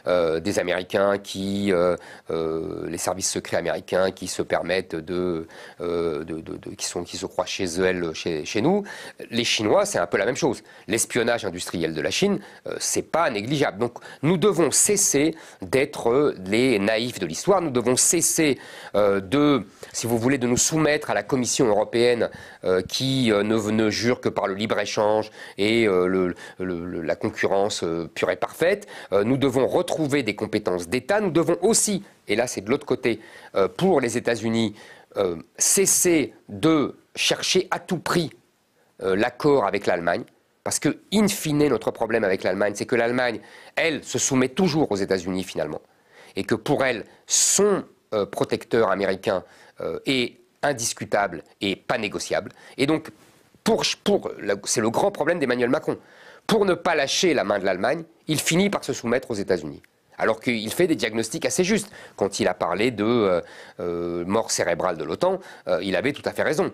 euh, des Américains qui euh, euh, les services secrets américains qui se permettent de, qui sont qui se croient chez eux chez, nous les Chinois c'est un peu la même chose l'espionnage industriel de la Chine c'est pas négligeable donc nous devons cesser d'être les naïfs de l'histoire nous devons cesser de si vous voulez de nous soumettre à la Commission européenne qui ne, ne, jure que par le libre échange et la concurrence pure et parfaite nous devons retrouver des compétences d'État. Nous devons aussi, et là c'est de l'autre côté, euh, pour les États-Unis, euh, cesser de chercher à tout prix euh, l'accord avec l'Allemagne. Parce que, in fine, notre problème avec l'Allemagne, c'est que l'Allemagne, elle, se soumet toujours aux États-Unis finalement. Et que pour elle, son protecteur américain est indiscutable et pas négociable. Et donc, pour c'est le grand problème d'Emmanuel Macron pour ne pas lâcher la main de l'Allemagne, il finit par se soumettre aux États-Unis. Alors qu'il fait des diagnostics assez justes. Quand il a parlé de euh, euh, mort cérébrale de l'OTAN, euh, il avait tout à fait raison.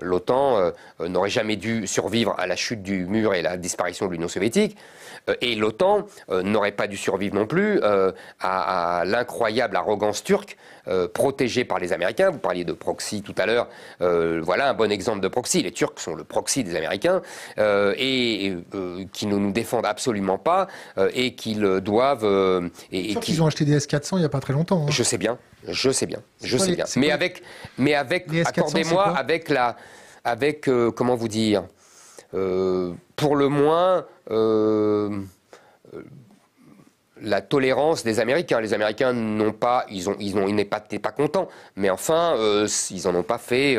L'OTAN euh, n'aurait jamais dû survivre à la chute du mur et la disparition de l'Union soviétique. Euh, et l'OTAN euh, n'aurait pas dû survivre non plus à, l'incroyable arrogance turque protégée par les Américains. Vous parliez de proxy tout à l'heure. voilà un bon exemple de proxy. Les Turcs sont le proxy des Américains et, qui ne nous défendent absolument pas et qu'ils doivent. et, qu'ils ont acheté des S-400 il n'y a pas très longtemps. Hein. Je sais bien. Je sais bien, je sais bien. Mais avec, mais avec, accordez-moi, avec la, avec euh, comment vous dire, euh, pour le moins euh, la tolérance des Américains. Les Américains n'ont pas, ils ont, ils n'ont, ils n'étaient pas, pas contents. Mais enfin, ils en ont pas fait,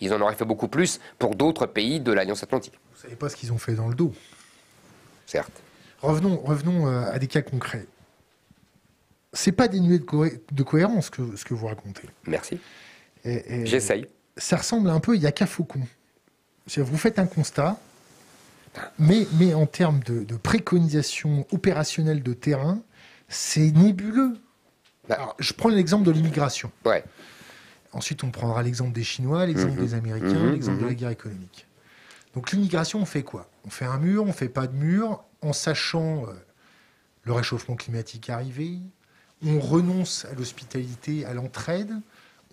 ils en auraient fait beaucoup plus pour d'autres pays de l'Alliance Atlantique. Vous savez pas ce qu'ils ont fait dans le dos. Certes. Revenons, revenons à des cas concrets c'est pas dénué de, de cohérence que, ce que vous racontez. Merci. J'essaye. Ça ressemble un peu, il n'y a Faucon. Vous faites un constat, mais, en termes de, préconisation opérationnelle de terrain, c'est nébuleux. Bah. je prends l'exemple de l'immigration. Ensuite, on prendra l'exemple des Chinois, l'exemple mhm. des Américains, mhm. l'exemple de la mhm. guerre économique. Donc l'immigration, on fait quoi On fait un mur, on fait pas de mur, en sachant euh, le réchauffement climatique arrivé on renonce à l'hospitalité, à l'entraide,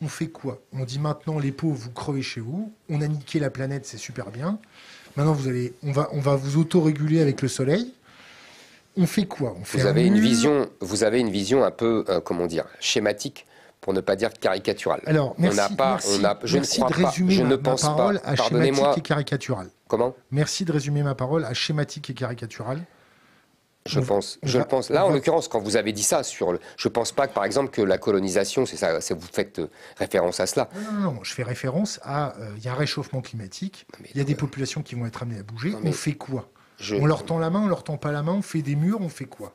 on fait quoi On dit maintenant les pauvres, vous crevez chez vous, on a niqué la planète, c'est super bien. Maintenant, vous allez, on, va, on va vous autoréguler avec le soleil. On fait quoi vous, avez une vision, vous avez une vision un peu, euh, comment dire, schématique pour ne pas dire caricaturale. Alors, merci, je ne de résumer pas, je ma, ne pense parole à schématique et caricaturale. Comment Merci de résumer ma parole à schématique et caricaturale. Je pense, je Là, en l'occurrence, quand vous avez dit ça sur, le, je pense pas que, par exemple, que la colonisation, c'est ça, vous faites euh, référence à cela. Non, non, je fais référence à, euh, il y a un réchauffement climatique, il y a des populations qui vont être amenées à bouger. on fait quoi On leur tend la main, on leur tend pas la main, on fait des murs, on fait quoi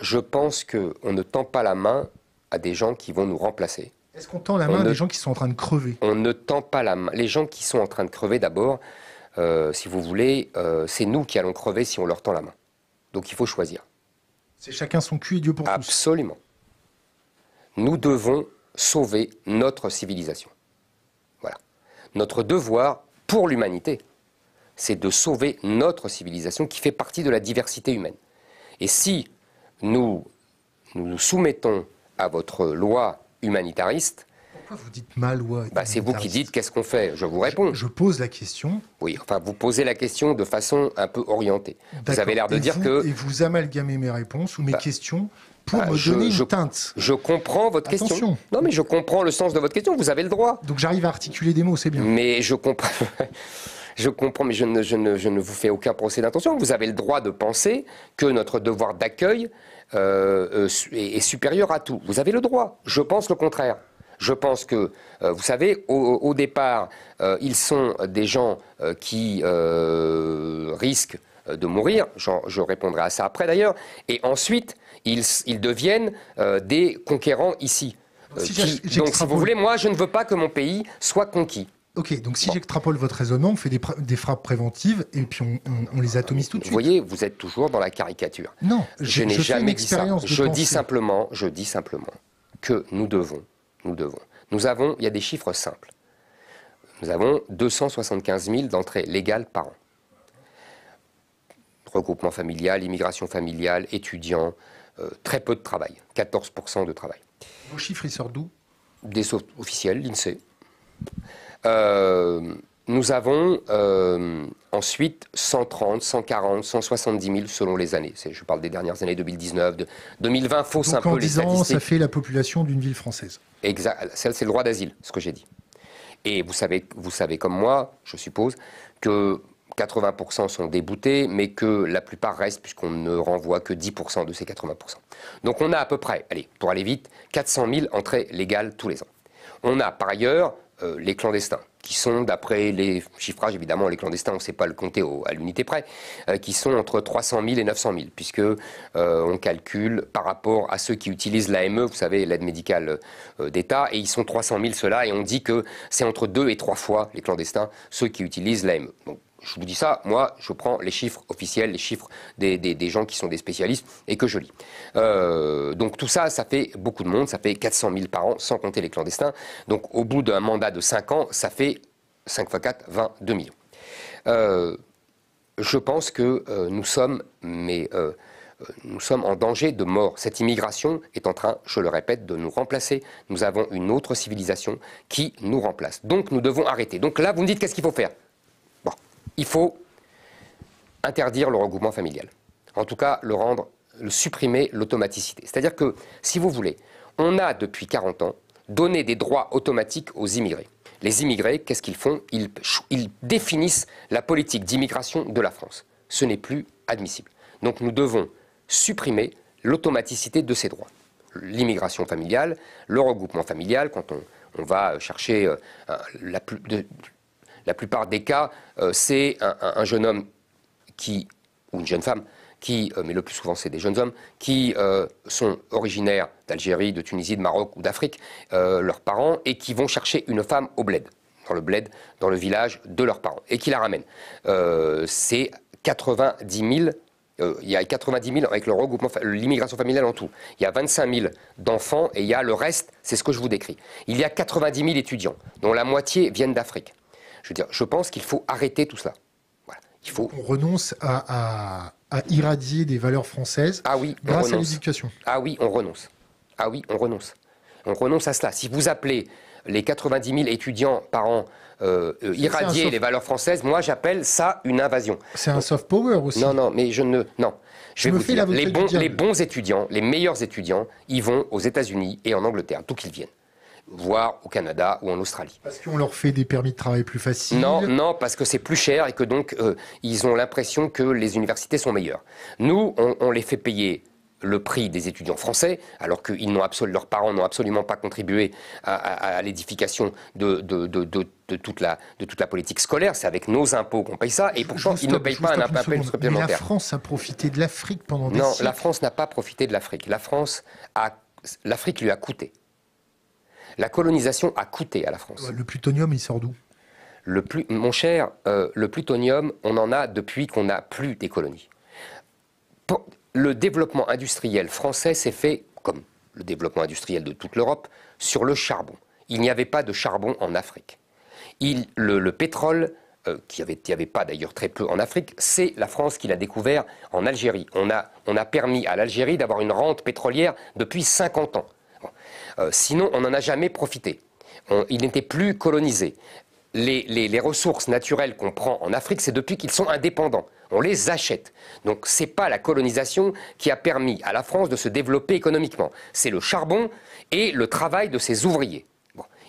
Je pense qu'on ne tend pas la main à des gens qui vont nous remplacer. Est-ce qu'on tend la main à des gens qui sont en train de crever On ne tend pas la main. Les gens qui sont en train de crever, d'abord, euh, si vous voulez, c'est nous qui allons crever si on leur tend la main. Donc il faut choisir. C'est chacun son cul et Dieu pour Absolument. Absolument. Nous devons sauver notre civilisation. Voilà. Notre devoir pour l'humanité, c'est de sauver notre civilisation qui fait partie de la diversité humaine. Et si nous, nous soumettons à votre loi humanitariste, vous dites ma bah, C'est vous qui dites qu'est-ce qu'on fait. Je vous réponds. Je, pose la question. Oui, enfin, vous posez la question de façon un peu orientée. Vous avez l'air de dire que. Et vous amalgamez mes réponses ou mes bah, questions pour bah, me je, donner une teinte. Je comprends votre question. Non, mais je comprends le sens de votre question. Vous avez le droit. Donc j'arrive à articuler des mots, c'est bien. Mais je comprends. [laughs] Je comprends, mais je ne, ne, vous fais aucun procès d'intention. Vous avez le droit de penser que notre devoir d'accueil euh, euh, est supérieur à tout. Vous avez le droit. Je pense le contraire. Je pense que, euh, vous savez, au, départ, euh, ils sont des gens euh, qui risquent de mourir, je répondrai à ça après d'ailleurs, et ensuite, ils, ils deviennent des conquérants ici. donc, si vous voulez, moi, je ne veux pas que mon pays soit conquis. Ok, donc si j'extrapole votre raisonnement, on fait des, frappes préventives et puis on, les atomise tout de suite. Vous voyez, vous êtes toujours dans la caricature. Non, je, je n'ai jamais dit ça. Je dis simplement, je dis simplement que nous devons nous devons. Nous avons, il y a des chiffres simples. Nous avons 275 000 d'entrées légales par an. Regroupement familial, immigration familiale, étudiants, euh, très peu de travail, 14% de travail. Vos chiffres, ils sortent d'où Des officielles, l'INSEE. Euh, nous avons euh, ensuite 130, 140, 170 000 selon les années. Je parle des dernières années 2019, de 2020, fausse ans, ça fait la population d'une ville française. Exact. Celle, c'est le droit d'asile, ce que j'ai dit. Et vous savez, vous savez comme moi, je suppose, que 80% sont déboutés, mais que la plupart restent, puisqu'on ne renvoie que 10% de ces 80%. Donc on a à peu près, allez, pour aller vite, 400 000 entrées légales tous les ans. On a par ailleurs euh, les clandestins, qui sont, d'après les chiffrages, évidemment, les clandestins, on ne sait pas le compter à l'unité près, euh, qui sont entre 300 000 et 900 000, puisque euh, on calcule par rapport à ceux qui utilisent l'AME, vous savez, l'aide médicale euh, d'État, et ils sont 300 000 ceux-là, et on dit que c'est entre deux et trois fois les clandestins, ceux qui utilisent l'AME je vous dis ça, moi, je prends les chiffres officiels, les chiffres des, gens qui sont des spécialistes et que je lis. Euh, donc tout ça, ça fait beaucoup de monde, ça fait 400 000 par an, sans compter les clandestins. Donc au bout d'un mandat de 5 ans, ça fait 5 x 4, 22 millions. Euh, je pense que euh, nous sommes, mais nous sommes en danger de mort. Cette immigration est en train, je le répète, de nous remplacer. Nous avons une autre civilisation qui nous remplace. Donc nous devons arrêter. Donc là, vous me dites qu'est-ce qu'il faut faire il faut interdire le regroupement familial. En tout cas, le rendre, le supprimer l'automaticité. C'est-à-dire que, si vous voulez, on a depuis 40 ans donné des droits automatiques aux immigrés. Les immigrés, qu'est-ce qu'ils font ils, définissent la politique d'immigration de la France. Ce n'est plus admissible. Donc nous devons supprimer l'automaticité de ces droits. L'immigration familiale, le regroupement familial, quand on, va chercher euh, la plus, la plupart des cas, euh, c'est un, jeune homme qui, ou une jeune femme, qui, euh, mais le plus souvent c'est des jeunes hommes, qui euh, sont originaires d'Algérie, de Tunisie, de Maroc ou d'Afrique, leurs parents, et qui vont chercher une femme au bled, dans le bled, dans le village de leurs parents, et qui la ramènent. c'est 90 000 il y a 90 000 avec le regroupement, l'immigration familiale en tout. Il y a 25 000 d'enfants et il y a le reste, c'est ce que je vous décris. Il y a 90 000 étudiants, dont la moitié viennent d'Afrique. Je pense qu'il faut arrêter tout cela. Il faut... On renonce à, irradier des valeurs françaises ah oui, grâce à l'éducation. Ah oui, on renonce. Ah oui, on renonce. On renonce à cela. Si vous appelez les 90 000 étudiants par an euh, euh, irradier les valeurs françaises, moi j'appelle ça une invasion. C'est un soft power aussi. Non, non, mais je ne. Non. Je, vous les bons, les bons étudiants, les meilleurs étudiants, ils vont aux États-Unis et en Angleterre, d'où qu'ils viennent voire au Canada ou en Australie. Parce qu'on leur fait des permis de travail plus faciles Non, non, parce que c'est plus cher et que donc euh, ils ont l'impression que les universités sont meilleures. Nous, on, les fait payer le prix des étudiants français, alors que ils absolu, leurs parents n'ont absolument pas contribué à, l'édification de, de, toute la, de toute la politique scolaire. C'est avec nos impôts qu'on paye ça, et pourtant, ils ne payent pas un impôt supplémentaire. la France a profité de l'Afrique pendant des Non, la France n'a pas profité de l'Afrique. La France a... L'Afrique lui a coûté. La colonisation a coûté à la France. Le plutonium, il sort d'où mon cher, euh, le plutonium, on en a depuis qu'on n'a plus des colonies. Le développement industriel français s'est fait, comme le développement industriel de toute l'Europe, sur le charbon. Il n'y avait pas de charbon en Afrique. Il, le, pétrole, euh, qui n'y avait, pas d'ailleurs très peu en Afrique, c'est la France qui l'a découvert en Algérie. On a, permis à l'Algérie d'avoir une rente pétrolière depuis 50 ans. Euh, sinon, on n'en a jamais profité. Ils n'étaient plus colonisés. Les, ressources naturelles qu'on prend en Afrique, c'est depuis qu'ils sont indépendants. On les achète. Donc ce n'est pas la colonisation qui a permis à la France de se développer économiquement. C'est le charbon et le travail de ses ouvriers.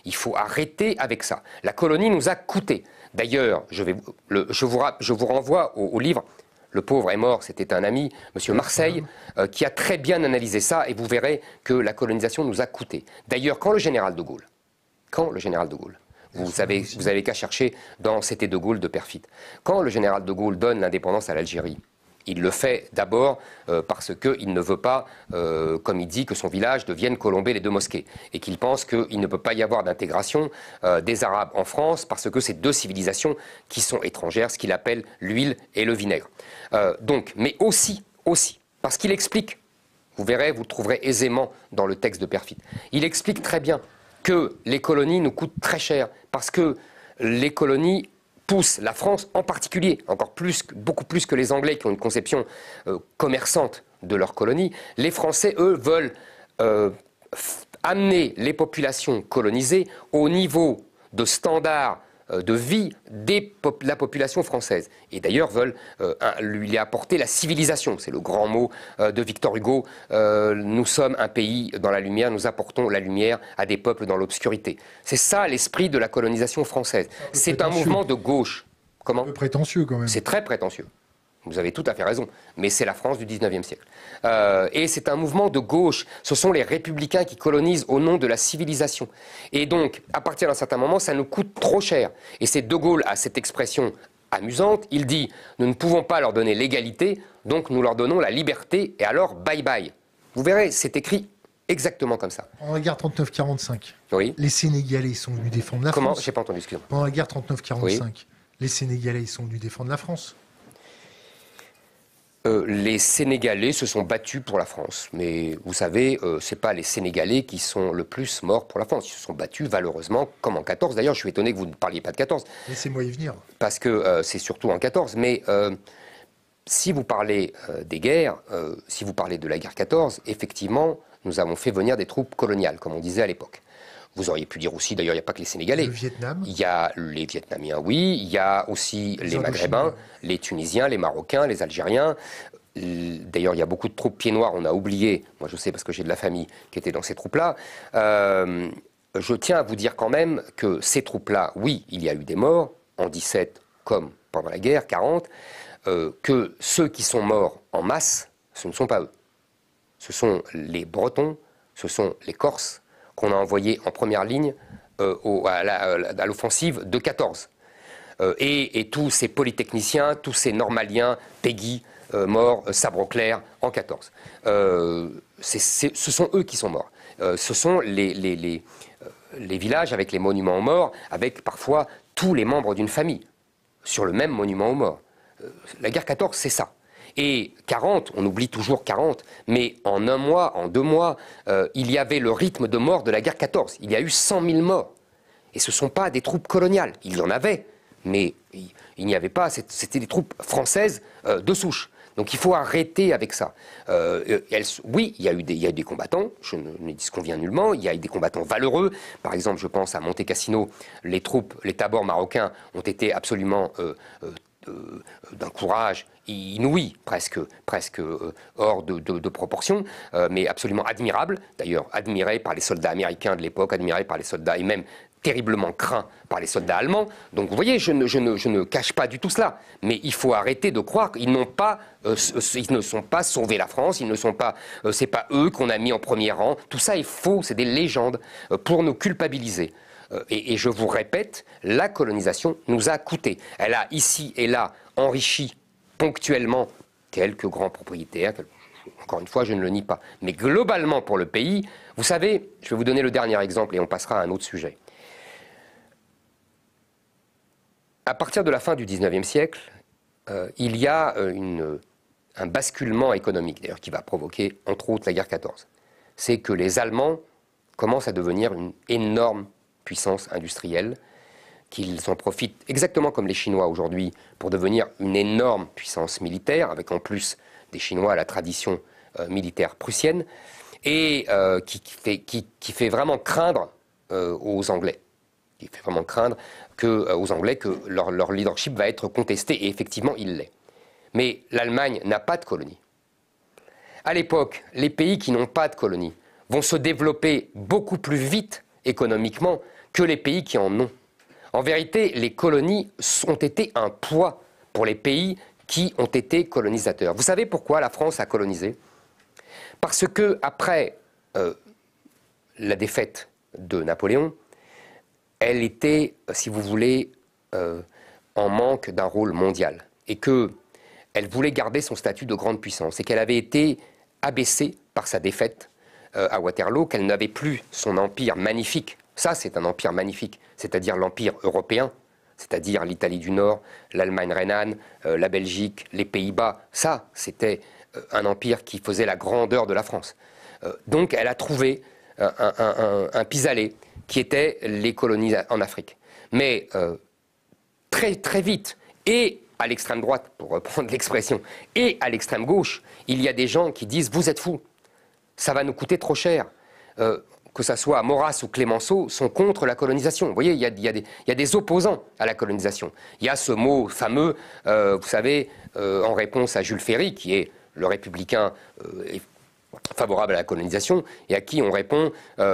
il faut arrêter avec ça. La colonie nous a coûté. D'ailleurs, je, vous, renvoie au livre le pauvre est mort, c'était un ami, M. Marseille, euh, qui a très bien analysé ça, et vous verrez que la colonisation nous a coûté. D'ailleurs, quand le général de Gaulle, quand le général de Gaulle, vous savez, vous n'avez qu'à chercher dans C'était de Gaulle de perfide, quand le général de Gaulle donne l'indépendance à l'Algérie, il le fait d'abord euh, parce qu'il ne veut pas, euh, comme il dit, que son village devienne colomber les deux mosquées. Et qu'il pense qu'il ne peut pas y avoir d'intégration euh, des Arabes en France parce que c'est deux civilisations qui sont étrangères, ce qu'il appelle l'huile et le vinaigre. donc, mais aussi, aussi, parce qu'il explique, vous verrez, vous le trouverez aisément dans le texte de Perfit, il explique très bien que les colonies nous coûtent très cher parce que les colonies la France en particulier, encore plus, beaucoup plus que les Anglais qui ont une conception euh, commerçante de leur colonie, les Français, eux, veulent euh, amener les populations colonisées au niveau de standards euh, de vie de la population française. Et d'ailleurs veulent euh, lui apporter la civilisation. C'est le grand mot euh, de Victor Hugo. nous sommes un pays dans la lumière, nous apportons la lumière à des peuples dans l'obscurité. C'est ça l'esprit de la colonisation française. C'est un mouvement de gauche. Comment prétentieux quand même. C'est très prétentieux. Vous avez tout à fait raison, mais c'est la France du 19e siècle. Euh, et c'est un mouvement de gauche. Ce sont les républicains qui colonisent au nom de la civilisation. Et donc, à partir d'un certain moment, ça nous coûte trop cher. Et c'est De Gaulle à cette expression amusante. Il dit Nous ne pouvons pas leur donner l'égalité, donc nous leur donnons la liberté, et alors bye bye. Vous verrez, c'est écrit exactement comme ça. Pendant la guerre 39-45, oui. les Sénégalais sont venus défendre la France. Comment n'ai pas entendu, excusez-moi. Pendant la guerre 39-45, les Sénégalais sont venus défendre la France. Euh, les Sénégalais se sont battus pour la France. Mais vous savez, euh, c'est ce n'est pas les Sénégalais qui sont le plus morts pour la France. Ils se sont battus valeureusement, comme en 14. D'ailleurs, je suis étonné que vous ne parliez pas de 14. Laissez-moi y venir. Parce que euh, c'est surtout en 14. Mais si vous parlez des guerres, si vous parlez de la guerre 14, effectivement, nous avons fait venir des troupes coloniales, comme on disait à l'époque. Vous auriez pu dire aussi, d'ailleurs, il n'y a pas que les Sénégalais. Le Vietnam. Il y a les Vietnamiens, oui. Il y a aussi les, Maghrébins, les Tunisiens, les Marocains, les Algériens. D'ailleurs, il y a beaucoup de troupes pieds noirs, on a oublié, moi je sais parce que j'ai de la famille qui était dans ces troupes-là. Euh, je tiens à vous dire quand même que ces troupes-là, oui, il y a eu des morts, en 17 comme pendant la guerre, 40, euh, que ceux qui sont morts en masse, ce ne sont pas eux. Ce sont les Bretons, ce sont les Corses, qu'on a envoyé en première ligne euh, au, euh, à l'offensive de 14. Euh, et, tous ces polytechniciens, tous ces normaliens, Peggy, mort, morts, Clair, en 14. ce sont eux qui sont morts. ce sont les, les villages avec les monuments aux morts, avec parfois tous les membres d'une famille, sur le même monument aux morts. la guerre 14, c'est ça. Et 40, on oublie toujours 40, mais en un mois, en deux mois, euh, il y avait le rythme de mort de la guerre 14. Il y a eu 100 000 morts. Et ce ne sont pas des troupes coloniales. Il y en avait, mais il n'y avait pas. C'était des troupes françaises euh, de souche. Donc il faut arrêter avec ça. Euh, oui, il y, a eu des, combattants, je ne, dis qu'on vient nullement, il y a eu des combattants valeureux. Par exemple, je pense à Monte Cassino, les troupes, les tabors marocains ont été absolument euh, d'un courage inouï, presque, presque euh, hors de, proportion, euh, mais absolument admirable, d'ailleurs admiré par les soldats américains de l'époque, admiré par les soldats et même terriblement craint par les soldats allemands. Donc vous voyez, je ne, cache pas du tout cela. Mais il faut arrêter de croire qu'ils ils ne sont pas sauvés la France, ils ne sont pas, c'est pas eux qu'on a mis en premier rang. Tout ça est faux, c'est des légendes pour nous culpabiliser. Euh, et, je vous répète, la colonisation nous a coûté. Elle a ici et là enrichi ponctuellement quelques grands propriétaires, encore une fois, je ne le nie pas. Mais globalement, pour le pays, vous savez, je vais vous donner le dernier exemple et on passera à un autre sujet. À partir de la fin du 19e siècle, euh, il y a euh, un basculement économique, d'ailleurs, qui va provoquer, entre autres, la guerre 14. C'est que les Allemands commencent à devenir une énorme puissance industrielle, qu'ils en profitent exactement comme les Chinois aujourd'hui pour devenir une énorme puissance militaire, avec en plus des Chinois à la tradition euh, militaire prussienne, et euh, qui, fait, vraiment craindre euh, aux Anglais. Qui fait vraiment craindre que, aux Anglais que leur, leadership va être contesté, et effectivement il l'est. Mais l'Allemagne n'a pas de colonie. À l'époque, les pays qui n'ont pas de colonies vont se développer beaucoup plus vite économiquement que les pays qui en ont. En vérité, les colonies ont été un poids pour les pays qui ont été colonisateurs. Vous savez pourquoi la France a colonisé Parce que après euh, la défaite de Napoléon, elle était, si vous voulez, euh, en manque d'un rôle mondial et que elle voulait garder son statut de grande puissance et qu'elle avait été abaissée par sa défaite euh, à Waterloo, qu'elle n'avait plus son empire magnifique ça, c'est un empire magnifique, c'est-à-dire l'empire européen, c'est-à-dire l'Italie du Nord, l'Allemagne rhénane, euh, la Belgique, les Pays-Bas. Ça, c'était euh, un empire qui faisait la grandeur de la France. Euh, donc, elle a trouvé un, pis-aller qui était les colonies en Afrique. Mais très, très vite, et à l'extrême droite, pour reprendre [laughs] l'expression, et à l'extrême gauche, il y a des gens qui disent Vous êtes fous, ça va nous coûter trop cher que ce soit Maurras ou Clémenceau, sont contre la colonisation. Vous voyez, il y, a, des opposants à la colonisation. Il y a ce mot fameux, euh, vous savez, euh, en réponse à Jules Ferry, qui est le républicain euh, favorable à la colonisation, et à qui on répond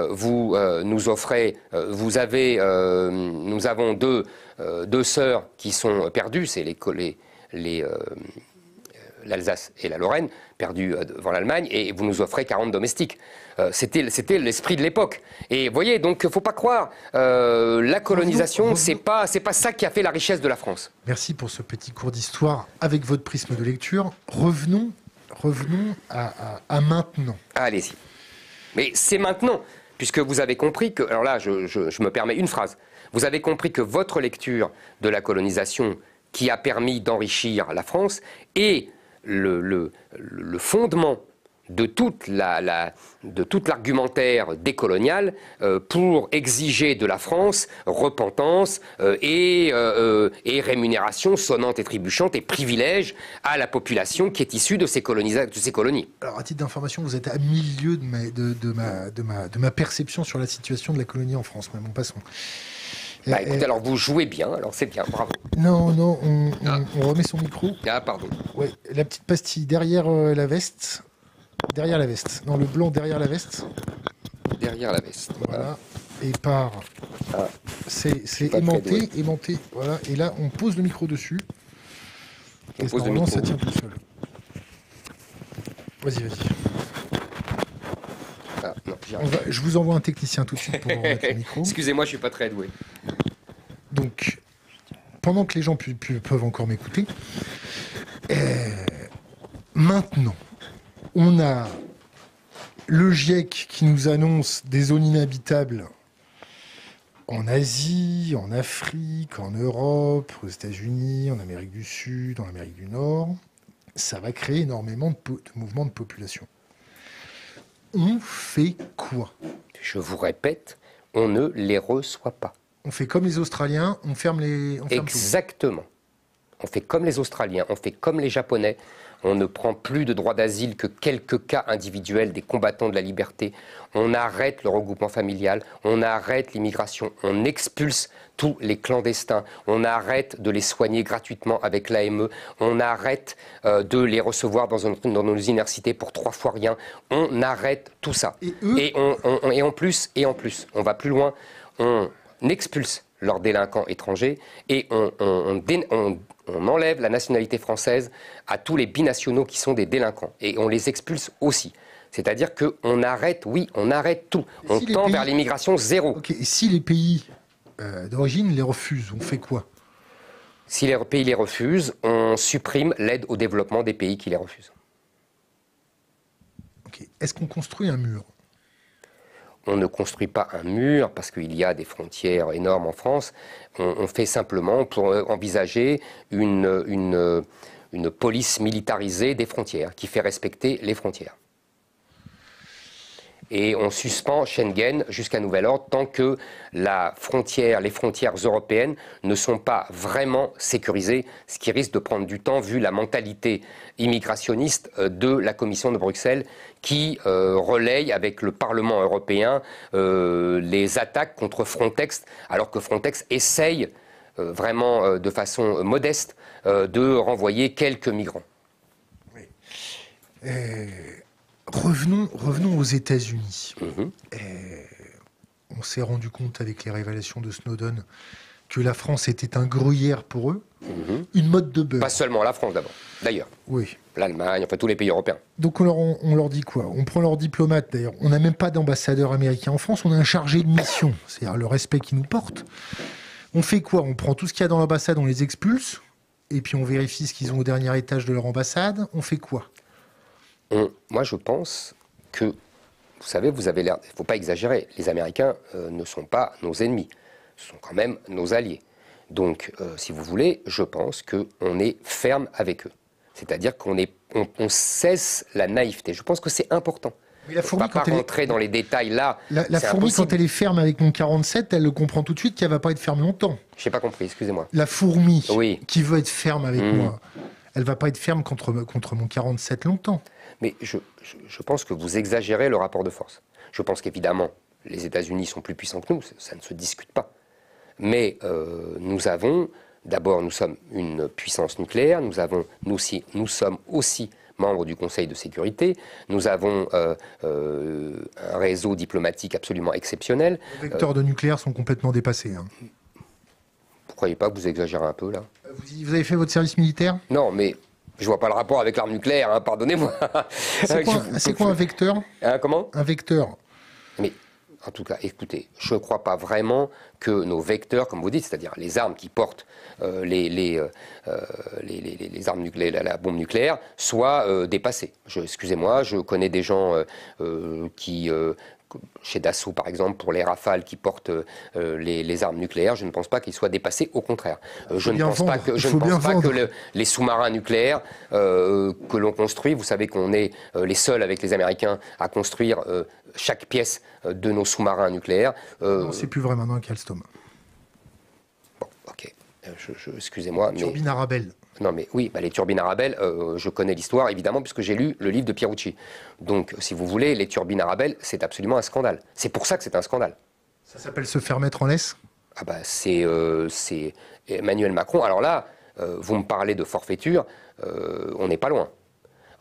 vous nous offrez, vous avez, nous avons deux, deux sœurs qui sont perdues, c'est les, les, les l'Alsace et la Lorraine, perdues euh, devant l'Allemagne, et vous nous offrez 40 domestiques. Euh, c'était l'esprit de l'époque. Et vous voyez, donc, il ne faut pas croire, euh, la colonisation, ce n'est pas, ça qui a fait la richesse de la France. Merci pour ce petit cours d'histoire avec votre prisme de lecture. Revenons, revenons à, maintenant. Allez-y. Mais c'est maintenant, puisque vous avez compris que... Alors là, je, me permets une phrase. Vous avez compris que votre lecture de la colonisation qui a permis d'enrichir la France, et le, le, fondement de, toute la, la, de tout l'argumentaire décolonial euh, pour exiger de la France repentance euh, et, euh, et, rémunération sonnante et trébuchante et privilège à la population qui est issue de ces, de colonies. Alors à titre d'information, vous êtes à milieu de ma, de, ma, de ma, de ma perception sur la situation de la colonie en France, mais bon, passons. Bah, eh, eh. alors vous jouez bien, alors c'est bien, bravo. Non, non, on, ah. remet son micro. Ah, pardon. la petite pastille derrière euh, la veste. Derrière la veste. Non, le blanc derrière la veste. Derrière la veste. Voilà. Et par. Ah. C'est aimanté, aimanté. Voilà. Et là, on pose le micro dessus. et pose le micro. ça tient tout seul. Vas-y, vas-y je vous envoie un technicien tout de suite pour micro. Excusez-moi, je suis pas très doué. Donc, pendant que les gens peuvent encore m'écouter, euh, maintenant, on a le GIEC qui nous annonce des zones inhabitables en Asie, en Afrique, en Europe, aux États-Unis, en Amérique du Sud, en Amérique du Nord. Ça va créer énormément de mouvements de population on fait quoi Je vous répète, on ne les reçoit pas. On fait comme les Australiens, on ferme les. Exactement. On fait comme les Australiens, on fait comme les Japonais, on ne prend plus de droit d'asile que quelques cas individuels des combattants de la liberté. On arrête le regroupement familial, on arrête l'immigration, on expulse tous les clandestins, on arrête de les soigner gratuitement avec l'AME, on arrête euh, de les recevoir dans, nos universités pour trois fois rien, on arrête tout ça. Et, en plus, et en plus, on va plus loin, on expulse leurs délinquants étrangers et on, on, enlève la nationalité française à tous les binationaux qui sont des délinquants et on les expulse aussi. C'est-à-dire qu'on arrête, oui, on arrête tout. on tend vers l'immigration zéro. si les pays euh, d'origine les refusent, on fait quoi Si les pays les refusent, on supprime l'aide au développement des pays qui les refusent. Est-ce qu'on construit un mur on ne construit pas un mur parce qu'il y a des frontières énormes en France. On, fait simplement pour euh, envisager une, une police militarisée des frontières qui fait respecter les frontières et on suspend Schengen jusqu'à nouvel ordre tant que la frontière, les frontières européennes ne sont pas vraiment sécurisées, ce qui risque de prendre du temps vu la mentalité immigrationniste euh, de la Commission de Bruxelles qui euh, relaye avec le Parlement européen euh, les attaques contre Frontex alors que Frontex essaye vraiment de façon modeste de renvoyer quelques migrants. Oui. Revenons, revenons aux États-Unis. Mhm. On s'est rendu compte avec les révélations de Snowden que la France était un gruyère pour eux, mhm. une mode de beurre. Pas seulement la France d'abord, d'ailleurs. Oui. L'Allemagne, enfin tous les pays européens. Donc on leur, on leur dit quoi On prend leurs diplomates d'ailleurs. On n'a même pas d'ambassadeur américain en France, on a un chargé de mission, c'est-à-dire le respect qu'ils nous portent. On fait quoi On prend tout ce qu'il y a dans l'ambassade, on les expulse, et puis on vérifie ce qu'ils ont au dernier étage de leur ambassade. On fait quoi moi, je pense que, vous savez, vous avez l'air. Il ne faut pas exagérer. Les Américains euh, ne sont pas nos ennemis. Ce sont quand même nos alliés. Donc, euh, si vous voulez, je pense qu'on est ferme avec eux. C'est-à-dire qu'on on, on cesse la naïveté. Je pense que c'est important. Mais la fourmi, quand dans les détails là. La, fourmi, quand elle est ferme avec mon 47, elle le comprend tout de suite qu'elle ne va pas être ferme longtemps. Je n'ai pas compris, excusez-moi. La fourmi qui veut être ferme avec mm. moi, elle ne va pas être ferme contre, contre mon 47 longtemps. Mais je, pense que vous exagérez le rapport de force. Je pense qu'évidemment, les États-Unis sont plus puissants que nous, ça ne se discute pas. Mais euh, nous avons, d'abord, nous sommes une puissance nucléaire, nous, avons, aussi, nous sommes aussi membres du Conseil de sécurité, nous avons euh, euh, un réseau diplomatique absolument exceptionnel. Les vecteurs de nucléaire sont complètement dépassés. Hein. Vous ne croyez pas que vous exagérez un peu là vous avez fait votre service militaire Non, mais je vois pas le rapport avec l'arme nucléaire, hein, pardonnez-moi. C'est quoi, [laughs] euh, un vecteur hein, Comment Un vecteur. Mais en tout cas, écoutez, je ne crois pas vraiment que nos vecteurs, comme vous dites, c'est-à-dire les armes qui portent euh, euh, les, les, armes nucléaires, la, bombe nucléaire, soient dépassés. dépassées. Excusez-moi, je connais des gens qui chez Dassault par exemple, pour les rafales qui portent euh, les, armes nucléaires, je ne pense pas qu'ils soient dépassés, au contraire. Euh, je ne pense pas que, les sous-marins nucléaires euh, que l'on construit, vous savez qu'on est les seuls avec les Américains à construire chaque pièce de nos sous-marins nucléaires. on ne sait plus vraiment maintenant qu'Alstom. Bon, ok, excusez-moi. Mais... Arabelle. Non, mais oui, bah, les turbines arabelles, euh, je connais l'histoire, évidemment, puisque j'ai lu le livre de Pierucci. Donc, si vous voulez, les turbines arabelles, c'est absolument un scandale. C'est pour ça que c'est un scandale. Ça s'appelle se faire mettre en laisse Ah, bah, euh, c'est Emmanuel Macron. Alors là, euh, vous me parlez de forfaiture, on n'est pas loin.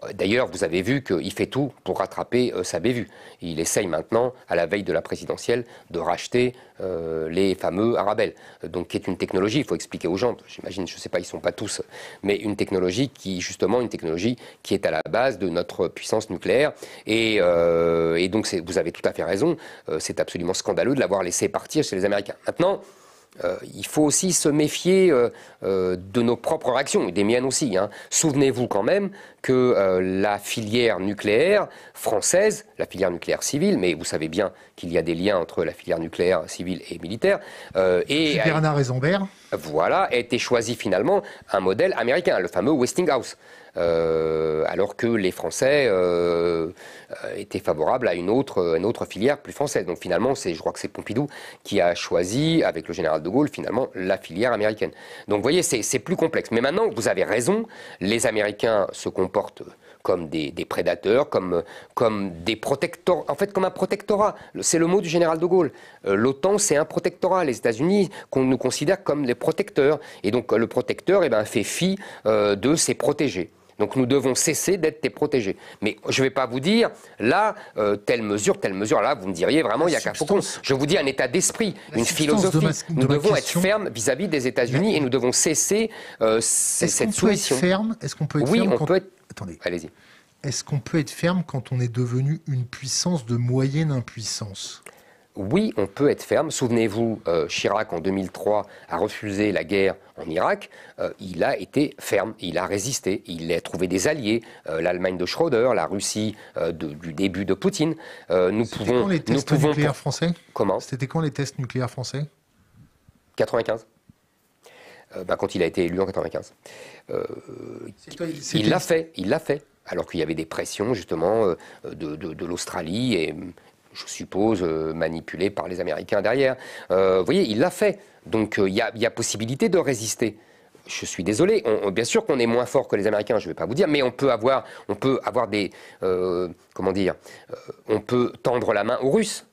Euh, d'ailleurs, vous avez vu qu'il fait tout pour rattraper euh, sa bévue. Il essaye maintenant, à la veille de la présidentielle, de racheter euh, les fameux Arabels. donc qui est une technologie, il faut expliquer aux gens, j'imagine, je ne sais pas, ils ne sont pas tous, mais une technologie qui, justement, une technologie qui est à la base de notre puissance nucléaire. Et, et donc, vous avez tout à fait raison, c'est absolument scandaleux de l'avoir laissé partir chez les Américains. Maintenant, euh, il faut aussi se méfier euh, euh, de nos propres réactions, et des miennes aussi. Hein. Souvenez-vous quand même que la filière nucléaire française, la filière nucléaire civile, mais vous savez bien qu'il y a des liens entre la filière nucléaire civile et militaire. et Bernard Raisonbert Voilà, a été choisi finalement un modèle américain, le fameux Westinghouse. Euh, alors que les Français euh, étaient favorables à une autre, filière plus française. Donc finalement, c'est, je crois que c'est Pompidou qui a choisi, avec le général de Gaulle, finalement, la filière américaine. Donc vous voyez, c'est plus complexe. Mais maintenant, vous avez raison, les Américains se comportent comme des, prédateurs, comme, des protecteurs, en fait comme un protectorat. C'est le mot du général de Gaulle. Euh, L'OTAN, c'est un protectorat. Les États-Unis qu'on nous considère comme des protecteurs. Et donc le protecteur eh ben, fait fi de ses protégés. Donc nous devons cesser d'être tes protégés. Mais je ne vais pas vous dire, là, euh, telle mesure, telle mesure, là, vous me diriez vraiment, il n'y a qu'à faucon. Je vous dis un état d'esprit, une philosophie. nous devons être fermes vis-à-vis des États-Unis et nous devons cesser euh, cette soumission. Est-ce qu'on peut être oui, on peut être... Attendez. Allez-y. Est-ce qu'on peut être ferme quand on est devenu une puissance de moyenne impuissance oui, on peut être ferme. Souvenez-vous, euh, Chirac, en 2003, a refusé la guerre en Irak. Euh, il a été ferme, il a résisté, il a trouvé des alliés, euh, l'Allemagne de Schroeder, la Russie du début de Poutine. nous pouvons... Quand les tests nucléaires français Comment C'était quand les tests nucléaires français 95. Bah, quand il a été élu en 95. il l'a fait, il l'a fait alors qu'il y avait des pressions justement de, de l'Australie et je suppose, euh, manipulé par les Américains derrière. Euh, vous voyez, il l'a fait. Donc euh, il y, a possibilité de résister je suis désolé, bien sûr qu'on est moins fort que les Américains, je ne vais pas vous dire, mais on peut avoir, on peut avoir des, comment dire, on peut tendre la main aux Russes.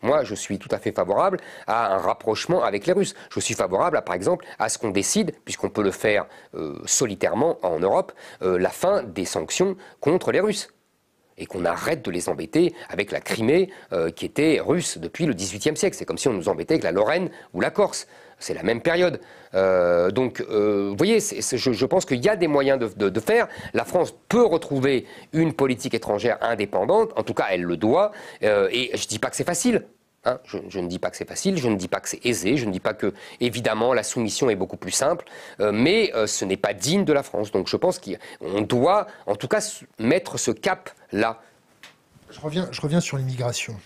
Moi, je suis tout à fait favorable à un rapprochement avec les Russes. Je suis favorable, par exemple, à ce qu'on décide, puisqu'on peut le faire solitairement en Europe, la fin des sanctions contre les Russes et qu'on arrête de les embêter avec la Crimée euh, qui était russe depuis le XVIIIe siècle. C'est comme si on nous embêtait avec la Lorraine ou la Corse. C'est la même période. Euh, donc, euh, vous voyez, je, pense qu'il y a des moyens de, faire. La France peut retrouver une politique étrangère indépendante. En tout cas, elle le doit. et je ne dis pas que c'est facile. Hein. je, ne dis pas que c'est facile, je ne dis pas que c'est aisé, je ne dis pas que, évidemment, la soumission est beaucoup plus simple, mais ce n'est pas digne de la France. Donc je pense qu'on doit, en tout cas, mettre ce cap là. Je reviens, sur l'immigration.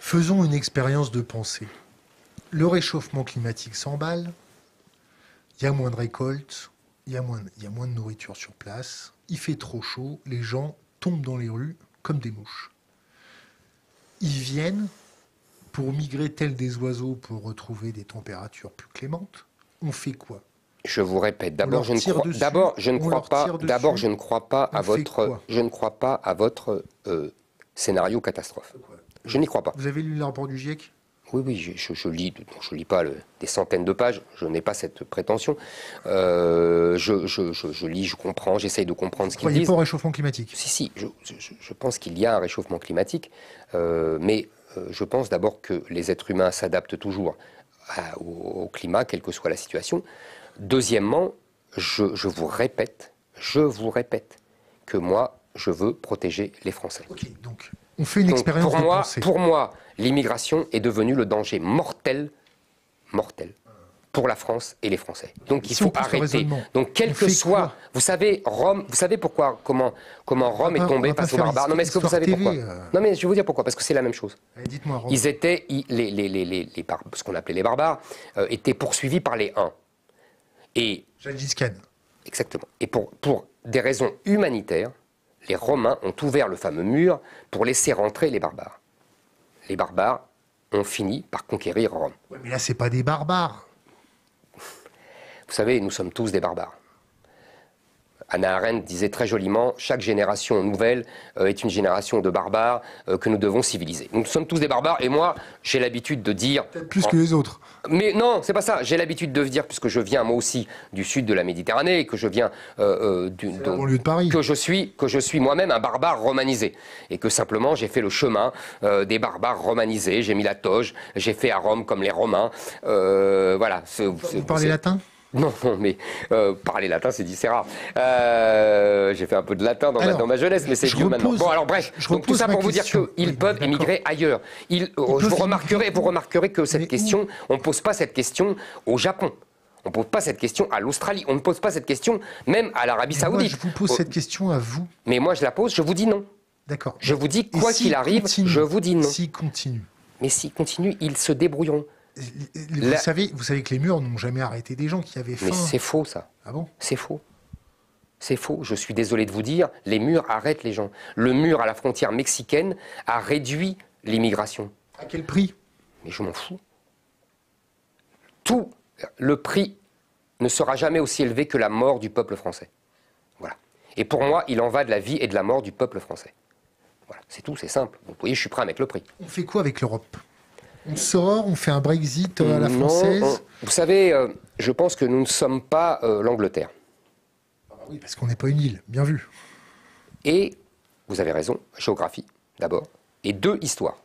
Faisons une expérience de pensée. Le réchauffement climatique s'emballe, il y a moins de récoltes, il y, a moins, y a moins de nourriture sur place, il fait trop chaud, les gens tombent dans les rues comme des mouches. Ils viennent pour migrer tels des oiseaux pour retrouver des températures plus clémentes. On fait quoi je vous répète, d'abord je ne crois, pas, d'abord je ne crois pas à votre, je ne crois pas à votre scénario catastrophe. Je n'y crois pas. Vous avez lu le rapport du GIEC Oui, oui, je, je, je lis, je lis pas des centaines de pages. Je n'ai pas cette prétention. Euh, je, lis, je comprends, j'essaye de comprendre ce qu'ils disent. Vous pas au réchauffement climatique Si, si. Je, pense qu'il y a un réchauffement climatique, euh, mais euh, je pense d'abord que les êtres humains s'adaptent toujours au climat, quelle que soit la situation. Deuxièmement, je, vous répète, je vous répète que moi, je veux protéger les Français. donc, on fait une expérience pour moi, Pour moi, l'immigration est devenue le danger mortel, mortel, pour la France et les Français. Donc il faut arrêter. Donc quel que soit, vous savez Rome, vous savez pourquoi comment comment Rome est tombée face aux barbares. Non mais est-ce que vous savez pourquoi euh. Non mais je vais vous dire pourquoi parce que c'est la même chose. Dites-moi. Ils étaient les, les, les, les, ce qu'on appelait les barbares euh, étaient poursuivis par les Huns. Et. Exactement. Et pour, des raisons humanitaires, les Romains ont ouvert le fameux mur pour laisser rentrer les barbares. Les barbares ont fini par conquérir Rome. mais là, n'est pas des barbares. Vous savez, nous sommes tous des barbares. Anna Arendt disait très joliment chaque génération nouvelle euh, est une génération de barbares euh, que nous devons civiliser. Nous sommes tous des barbares et moi, j'ai l'habitude de dire. Plus que les autres. Mais non, c'est pas ça. J'ai l'habitude de dire, puisque je viens moi aussi du sud de la Méditerranée, et que je viens euh, du. De... de Paris. Que je suis, que je suis moi-même un barbare romanisé. Et que simplement, j'ai fait le chemin des barbares romanisés. J'ai mis la toge, j'ai fait à Rome comme les Romains. voilà. Vous parlez latin [laughs] Non, mais euh, parler latin, c'est dit, c'est rare. j'ai fait un peu de latin dans, ma, jeunesse, mais c'est maintenant. Bon, alors bref, je donc tout ça pour vous dire qu'ils peuvent émigrer ailleurs. Euh, vous remarquerez, vous remarquerez que cette question, on ne pose pas cette question au Japon. On ne pose pas cette question à l'Australie. On ne pose pas cette question même à l'Arabie Saoudite. je vous pose cette question à vous. Mais moi, je la pose, je vous dis non. D'accord. Je vous dis, quoi qu'il arrive, je vous dis non. S'ils continuent. Mais s'ils continue, ils se débrouilleront. Vous, savez, vous savez que les murs n'ont jamais arrêté des gens qui avaient faim. Mais c'est faux, ça. Ah bon C'est faux. C'est faux. Je suis désolé de vous dire, les murs arrêtent les gens. Le mur à la frontière mexicaine a réduit l'immigration. À quel prix Mais je m'en fous. Tout le prix ne sera jamais aussi élevé que la mort du peuple français. Voilà. Et pour moi, il en va de la vie et de la mort du peuple français. Voilà, c'est tout, c'est simple. Vous voyez, je suis prêt avec le prix. On fait quoi avec l'Europe on sort, on fait un Brexit à la française Vous savez, euh, je pense que nous ne sommes pas euh, l'Angleterre. Ah bah oui, parce qu'on n'est pas une île, bien vu. Et, vous avez raison, géographie, d'abord, et deux, histoires.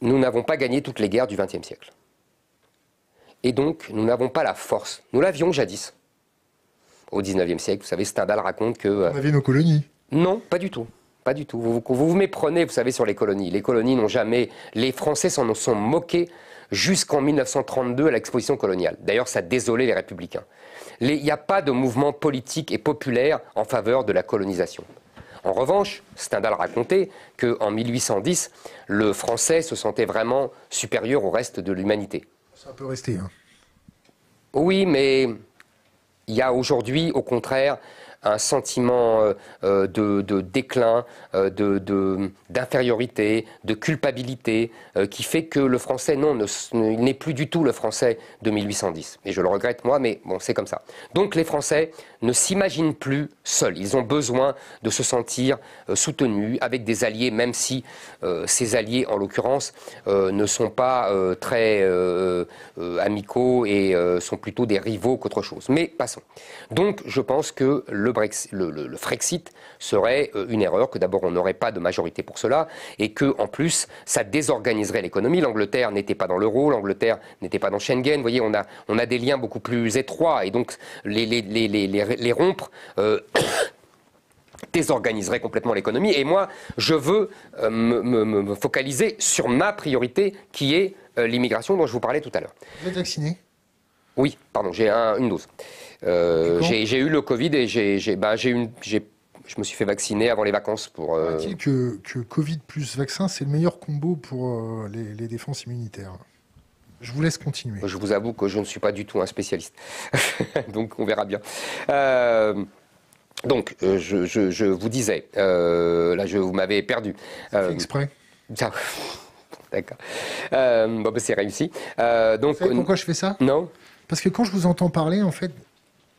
Nous n'avons pas gagné toutes les guerres du XXe siècle. Et donc, nous n'avons pas la force. Nous l'avions jadis. Au XIXe siècle, vous savez, Stendhal raconte que... Euh, on avait nos colonies. Non, pas du tout. Pas du tout. Vous, vous méprenez, vous savez, sur les colonies. Les colonies n'ont jamais. Les Français s'en sont moqués jusqu'en 1932 à l'exposition coloniale. D'ailleurs, ça désolé les républicains. Il n'y a pas de mouvement politique et populaire en faveur de la colonisation. En revanche, Stendhal racontait qu'en 1810, le Français se sentait vraiment supérieur au reste de l'humanité. Ça peut rester. Hein. Oui, mais il y a aujourd'hui, au contraire, un sentiment euh, euh, de, déclin, euh, d'infériorité, de, d'infériorité, de, culpabilité, qui fait que le français, non, ne, il n'est plus du tout le français de 1810. Et je le regrette, moi, mais bon, c'est comme ça. Donc les Français ne s'imaginent plus seuls. Ils ont besoin de se sentir soutenus avec des alliés, même si ces alliés, en l'occurrence, ne sont pas très amicaux et sont plutôt des rivaux qu'autre chose. Mais passons. Donc je pense que le le, le, Frexit serait euh, une erreur, que d'abord on n'aurait pas de majorité pour cela, et que en plus ça désorganiserait l'économie. L'Angleterre n'était pas dans l'euro, l'Angleterre n'était pas dans Schengen. Vous voyez, on a, on a des liens beaucoup plus étroits, et donc les, les, les, rompre. Euh, [coughs] désorganiserait complètement l'économie. Et moi, je veux euh, me, focaliser sur ma priorité, qui est l'immigration dont je vous parlais tout à l'heure. Vous êtes vacciné Oui, pardon, j'ai une dose. Euh, j'ai eu le Covid et j'ai bah, je me suis fait vacciner avant les vacances pour. Euh... que, que, Covid plus vaccin, c'est le meilleur combo pour euh, les, défenses immunitaires. Je vous laisse continuer. Je vous avoue que je ne suis pas du tout un spécialiste, [laughs] donc on verra bien. Euh, donc, je, je, je, vous disais, là, je, vous m'avez perdu. Fait exprès. [laughs] D'accord. Bah, c'est réussi. donc, pourquoi je fais ça Non. Parce que quand je vous entends parler, en fait,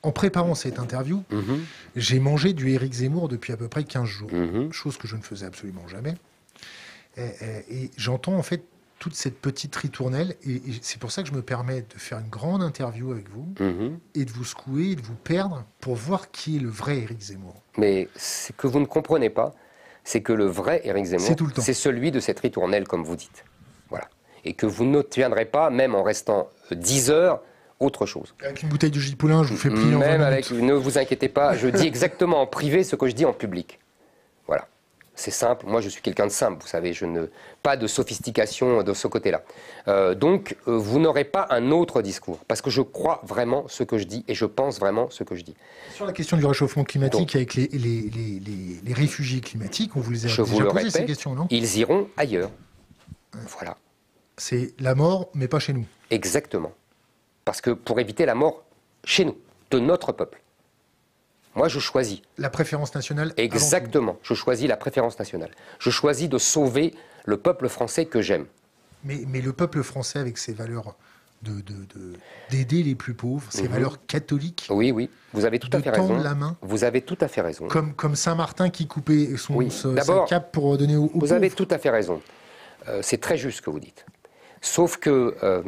en préparant cette interview, mhm. j'ai mangé du Éric Zemmour depuis à peu près 15 jours, mhm. chose que je ne faisais absolument jamais. Et, j'entends en fait toute cette petite ritournelle, et, c'est pour ça que je me permets de faire une grande interview avec vous, mhm. et de vous secouer, et de vous perdre, pour voir qui est le vrai Éric Zemmour. Mais ce que vous ne comprenez pas, c'est que le vrai Éric Zemmour, c'est celui de cette ritournelle, comme vous dites. Voilà. Et que vous ne tiendrez pas, même en restant 10 euh, heures, autre chose. Avec une bouteille de jus je vous fais plier Même avec, ne vous inquiétez pas, je dis exactement en privé ce que je dis en public. Voilà. C'est simple. Moi, je suis quelqu'un de simple, vous savez. Je ne pas de sophistication de ce côté-là. Euh, donc, euh, vous n'aurez pas un autre discours parce que je crois vraiment ce que je dis et je pense vraiment ce que je dis. Sur la question du réchauffement climatique avec les, les, les, les, réfugiés climatiques, on vous les a déjà posé, ces questions, non Ils iront ailleurs. Voilà. C'est la mort, mais pas chez nous. Exactement. Parce que pour éviter la mort chez nous, de notre peuple. Moi, je choisis. La préférence nationale Exactement. Je choisis la préférence nationale. Je choisis de sauver le peuple français que j'aime. Mais, le peuple français, avec ses valeurs d'aider de, les plus pauvres, ses mhm. valeurs catholiques. Oui, oui. Vous avez tout à fait raison. la main. Vous avez tout à fait raison. Comme, Saint-Martin qui coupait son, cap pour donner aux, Vous avez tout à fait raison. Euh, c'est très juste ce que vous dites. Sauf que. Euh,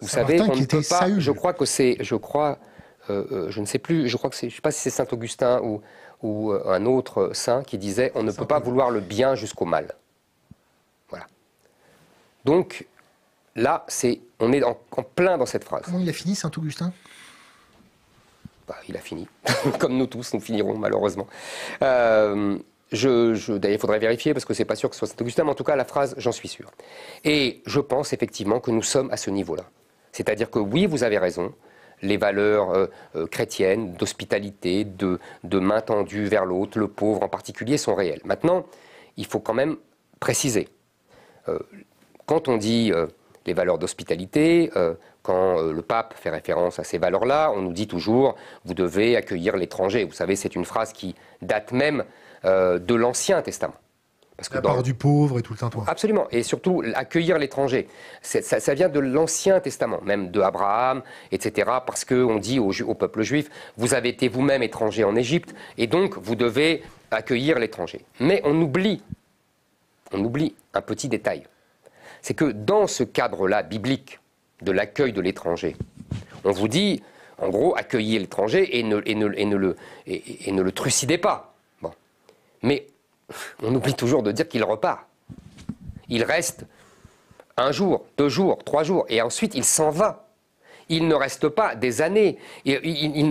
vous savez, on ne peut pas. Je crois que c'est. Je crois. Euh, euh, je ne sais plus. Je crois que c'est. Je sais pas si c'est saint Augustin ou ou euh, un autre saint qui disait on ne peut pas vouloir le bien jusqu'au mal. Voilà. Donc là, c'est on est en, plein dans cette phrase. Comment il a fini saint Augustin bah, Il a fini, [laughs] comme nous tous, nous finirons malheureusement. je, D'ailleurs, il faudrait vérifier parce que c'est pas sûr que ce soit Saint-Augustin, mais en tout cas, la phrase, j'en suis sûr. Et je pense effectivement que nous sommes à ce niveau-là. C'est-à-dire que oui, vous avez raison, les valeurs euh, euh, chrétiennes d'hospitalité, de, main tendue vers l'autre, le pauvre en particulier, sont réelles. Maintenant, il faut quand même préciser. Euh, quand on dit les valeurs d'hospitalité, quand le pape fait référence à ces valeurs-là, on nous dit toujours vous devez accueillir l'étranger. Vous savez, c'est une phrase qui date même de l'Ancien Testament. Parce que du pauvre et tout le tintouin. Absolument. Et surtout, accueillir l'étranger. Ça, vient de l'Ancien Testament, même de Abraham, etc. Parce qu'on dit au, peuple juif, vous avez été vous-même étranger en Égypte, et donc vous devez accueillir l'étranger. Mais on oublie, on oublie un petit détail. C'est que dans ce cadre-là biblique de l'accueil de l'étranger, on vous dit, en gros, accueillez l'étranger et ne, le, et ne le trucidez pas. Bon. Mais on oublie toujours de dire qu'il repart. Il reste un jour, deux jours, trois jours, et ensuite il s'en va. Il ne reste pas des années. Il, il,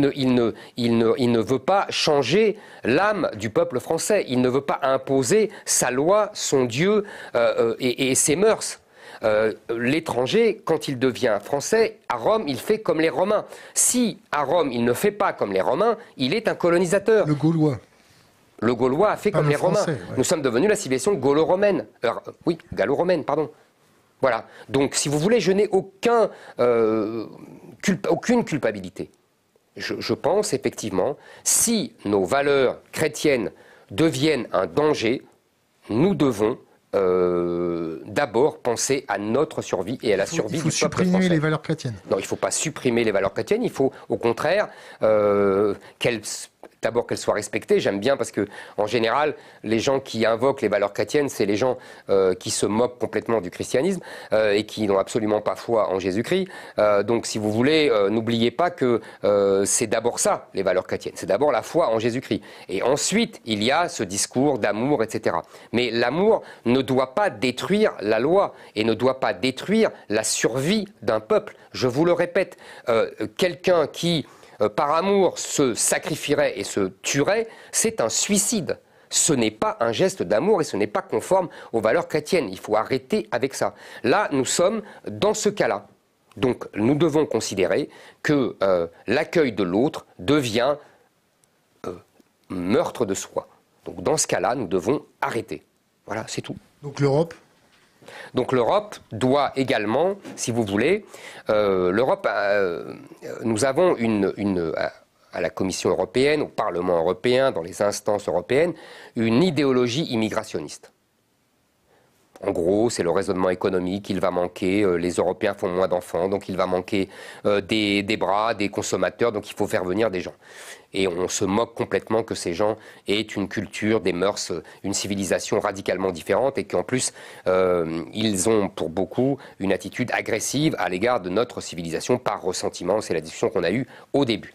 ne, veut pas changer l'âme du peuple français. Il ne veut pas imposer sa loi, son Dieu euh, euh, et, ses mœurs. Euh, l'étranger, quand il devient français, à Rome, il fait comme les Romains. Si à Rome, il ne fait pas comme les Romains, il est un colonisateur. Le Gaulois. Le Gaulois a fait comme les Romains. Nous sommes devenus la civilisation gallo romaine oui, gallo-romaine, pardon. Voilà. Donc, si vous voulez, je n'ai aucun, euh, aucune culpabilité. Je, pense effectivement, si nos valeurs chrétiennes deviennent un danger, nous devons euh, d'abord penser à notre survie et à la survie du peuple Il faut supprimer les valeurs chrétiennes. Non, il ne faut pas supprimer les valeurs chrétiennes. Il faut, au contraire, euh, qu'elles d'abord qu'elle soit respectée. J'aime bien parce que, en général, les gens qui invoquent les valeurs chrétiennes, c'est les gens euh, qui se moquent complètement du christianisme euh, et qui n'ont absolument pas foi en Jésus-Christ. Euh, donc, si vous voulez, n'oubliez pas que c'est d'abord ça, les valeurs chrétiennes. C'est d'abord la foi en Jésus-Christ. Et ensuite, il y a ce discours d'amour, etc. Mais l'amour ne doit pas détruire la loi et ne doit pas détruire la survie d'un peuple. Je vous le répète, quelqu'un qui euh, par amour se sacrifierait et se tuerait, c'est un suicide. Ce n'est pas un geste d'amour et ce n'est pas conforme aux valeurs chrétiennes. Il faut arrêter avec ça. Là, nous sommes dans ce cas-là. Donc, nous devons considérer que euh, l'accueil de l'autre devient euh, meurtre de soi. Donc, dans ce cas-là, nous devons arrêter. Voilà, c'est tout. Donc, l'Europe donc l'Europe doit également, si vous voulez, euh, l'Europe, euh, euh, nous avons une, à la Commission européenne, au Parlement européen, dans les instances européennes, une idéologie immigrationniste. En gros, c'est le raisonnement économique, il va manquer, les Européens font moins d'enfants, donc il va manquer des, bras, des consommateurs, donc il faut faire venir des gens et on se moque complètement que ces gens aient une culture, des mœurs, une civilisation radicalement différente et qu'en plus, euh, ils ont pour beaucoup une attitude agressive à l'égard de notre civilisation par ressentiment. C'est la discussion qu'on a eue au début.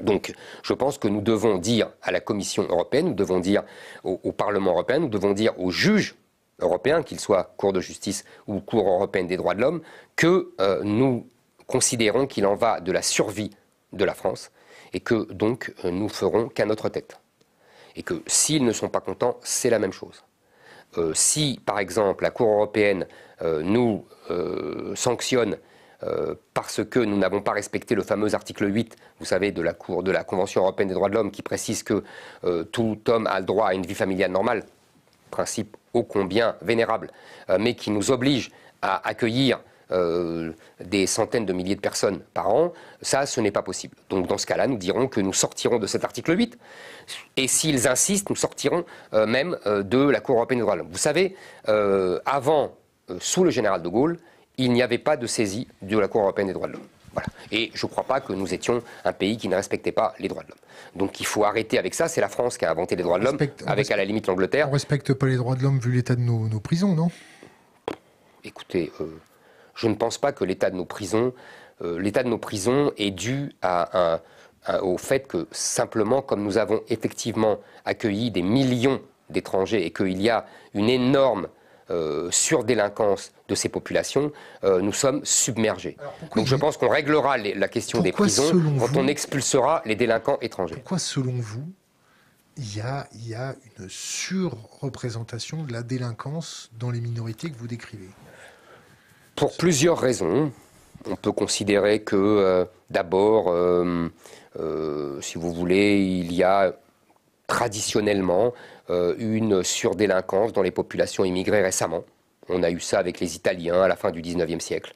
Donc, je pense que nous devons dire à la Commission européenne, nous devons dire au, Parlement européen, nous devons dire aux juges européens, qu'ils soient Cour de justice ou Cour européenne des droits de l'homme, que euh, nous considérons qu'il en va de la survie de la France, et que donc nous ferons qu'à notre tête. Et que s'ils ne sont pas contents, c'est la même chose. Euh, si, par exemple, la Cour européenne euh, nous euh, sanctionne parce que nous n'avons pas respecté le fameux article 8, vous savez, de la Cour de la Convention européenne des droits de l'homme, qui précise que tout homme a le droit à une vie familiale normale, principe ô combien vénérable, mais qui nous oblige à accueillir euh, des centaines de milliers de personnes par an, ça, ce n'est pas possible. Donc dans ce cas-là, nous dirons que nous sortirons de cet article 8, et s'ils insistent, nous sortirons euh, même euh, de la Cour européenne des droits de l'homme. Vous savez, avant, sous le général de Gaulle, il n'y avait pas de saisie de la Cour européenne des droits de l'homme. Voilà. Et je ne crois pas que nous étions un pays qui ne respectait pas les droits de l'homme. Donc il faut arrêter avec ça. C'est la France qui a inventé les droits de l'homme, avec à la limite l'Angleterre. On ne respecte pas les droits de l'homme vu l'état de nos, prisons, non Écoutez, je ne pense pas que l'état de nos prisons, euh, l'état de nos prisons est dû au fait que simplement, comme nous avons effectivement accueilli des millions d'étrangers et qu'il y a une énorme euh, surdélinquance de ces populations, euh, nous sommes submergés. Donc je pense qu'on réglera la question des prisons quand on expulsera les délinquants étrangers. Pourquoi, selon vous, il il y a une surreprésentation de la délinquance dans les minorités que vous décrivez pour plusieurs raisons. On peut considérer que euh, d'abord, euh, euh, si vous voulez, il y a traditionnellement une surdélinquance dans les populations immigrées récemment. On a eu ça avec les Italiens à la fin du 19e siècle.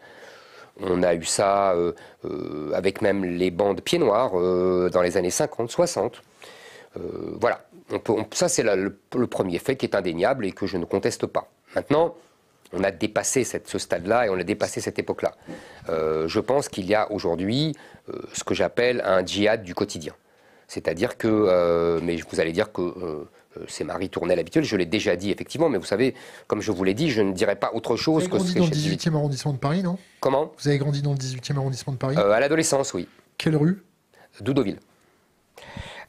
On a eu ça avec même les bandes pieds noirs dans les années 50, 60. voilà, ça c'est le premier fait qui est indéniable et que je ne conteste pas. Maintenant, on a dépassé cette, ce stade-là et on a dépassé cette époque-là. Euh, je pense qu'il y a aujourd'hui euh, ce que j'appelle un djihad du quotidien. C'est-à-dire que, euh, mais vous allez dire que c'est Marie Tournelle habituelle, je l'ai déjà dit effectivement, mais vous savez, comme je vous l'ai dit, je ne dirais pas autre chose vous avez grandi dans le 18e arrondissement de Paris, non Comment Vous avez grandi dans le 18e arrondissement de Paris À l'adolescence, oui. Quelle rue Doudoville.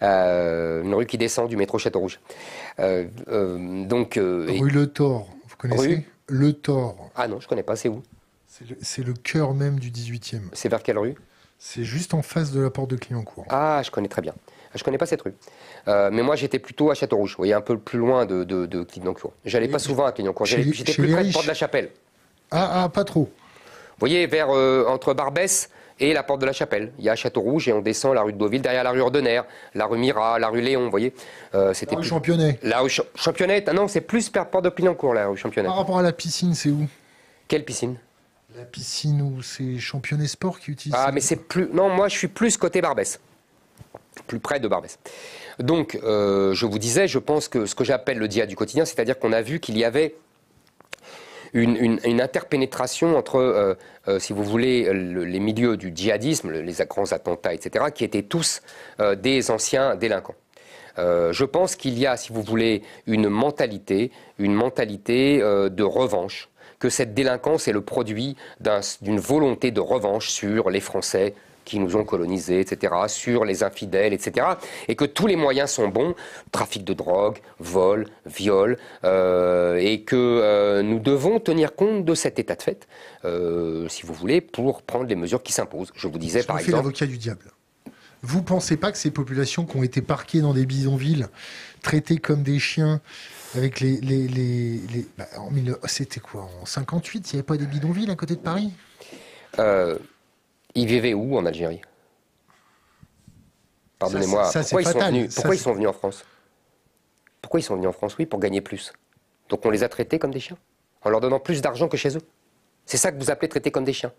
une rue qui descend du métro Château-Rouge. donc, rue Le Thor, vous connaissez le Thor. Ah non, je connais pas, c'est où C'est le, cœur même du 18e. C'est vers quelle rue C'est juste en face de la porte de Clignancourt. Ah, je connais très bien. Ah, je connais pas cette rue. Euh, mais moi, j'étais plutôt à Châteaurouge, vous voyez, un peu plus loin de, de, Clignancourt. J'allais pas souvent à Clignancourt, j'étais plus près de de la Chapelle. Ah, ah, pas trop. Vous voyez, vers, euh, entre Barbès et la porte de la chapelle. Il y a Château Rouge et on descend la rue de Deauville, derrière la rue Ordener, la rue Mira, la rue Léon, vous voyez. Euh, c'était la rue Championnet. La rue Championnet, ah non, c'est plus par porte de Pinancourt, la rue Championnet. Par rapport à la piscine, c'est où Quelle piscine La piscine où c'est Championnet Sport qui utilise. Ah, mais c'est plus. Non, moi je suis plus côté Barbès. Plus près de Barbès. Donc, euh, je vous disais, je pense que ce que j'appelle le dia du quotidien, c'est-à-dire qu'on a vu qu'il y avait une, interpénétration entre, euh, euh, si vous voulez, les milieux du djihadisme, les grands attentats, etc., qui étaient tous euh, des anciens délinquants. je pense qu'il y a, si vous voulez, une mentalité, une mentalité de revanche, que cette délinquance est le produit d'une volonté de revanche sur les Français, qui nous ont colonisés, etc., sur les infidèles, etc., et que tous les moyens sont bons, trafic de drogue, vol, viol, euh, et que euh, nous devons tenir compte de cet état de fait, euh, si vous voulez, pour prendre les mesures qui s'imposent. Je vous disais, par vous exemple... l'avocat du diable. Vous pensez pas que ces populations qui ont été parquées dans des bidonvilles, traitées comme des chiens, avec les... les, bah, C'était quoi En 58, il n'y avait pas des bidonvilles à côté de Paris ils vivaient où en Algérie Pardonnez-moi, pourquoi, pourquoi, ils, sont venus, en France Pourquoi ils sont venus en France, oui, pour gagner plus Donc on les a traités comme des chiens, en leur donnant plus d'argent que chez eux. C'est ça que vous appelez traiter comme des chiens.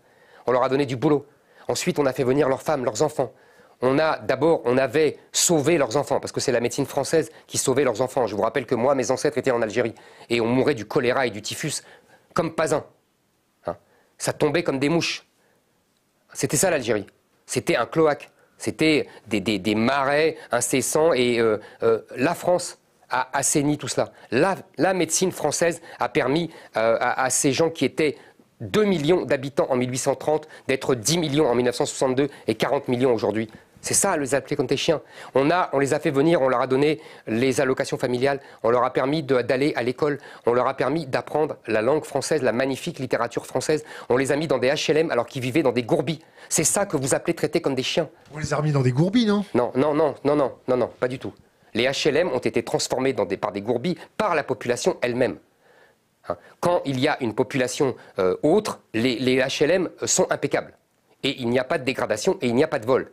On leur a donné du boulot. Ensuite, on a fait venir leurs femmes, leurs enfants. On a d'abord, on avait sauvé leurs enfants, parce que c'est la médecine française qui sauvait leurs enfants. Je vous rappelle que moi, mes ancêtres étaient en Algérie, et on mourait du choléra et du typhus comme pas un. Hein ça tombait comme des mouches. C'était ça l'Algérie. C'était un cloaque. C'était des, marais incessants et euh, euh, la France a assaini tout cela. La, médecine française a permis euh, à, à, ces gens qui étaient 2 millions d'habitants en 1830 d'être 10 millions en 1962 et 40 millions aujourd'hui. C'est ça, les appeler comme des chiens. On, a, on les a fait venir, on leur a donné les allocations familiales, on leur a permis d'aller à l'école, on leur a permis d'apprendre la langue française, la magnifique littérature française. On les a mis dans des HLM alors qu'ils vivaient dans des gourbis. C'est ça que vous appelez traiter comme des chiens. On les a mis dans des gourbis, non Non, non, non, non, non, non, non, pas du tout. Les HLM ont été transformés par des gourbis par la population elle-même. Hein, quand il y a une population euh, autre, les HLM sont impeccables. Et il n'y a pas de dégradation et il n'y a pas de vol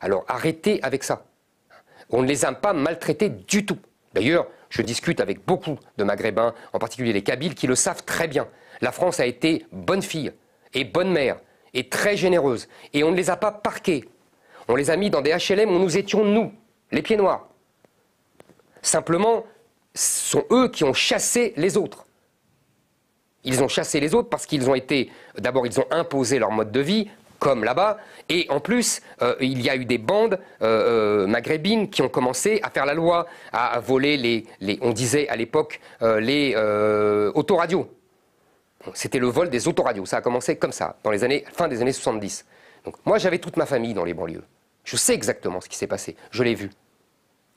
alors arrêtez avec ça. On ne les a pas maltraités du tout. D'ailleurs, je discute avec beaucoup de Maghrébins, en particulier les Kabyles, qui le savent très bien. La France a été bonne fille et bonne mère et très généreuse. Et on ne les a pas parqués. On les a mis dans des HLM où nous étions nous, les pieds noirs. Simplement, ce sont eux qui ont chassé les autres. Ils ont chassé les autres parce qu'ils ont été, d'abord, ils ont imposé leur mode de vie, comme là-bas. Et en plus, euh, il y a eu des bandes euh, euh, maghrébines qui ont commencé à faire la loi, à, voler les, on disait à l'époque, les autoradios. C'était le vol des autoradios. Ça a commencé comme ça, dans les années, fin des années 70. Donc, moi, j'avais toute ma famille dans les banlieues. Je sais exactement ce qui s'est passé. Je l'ai vu.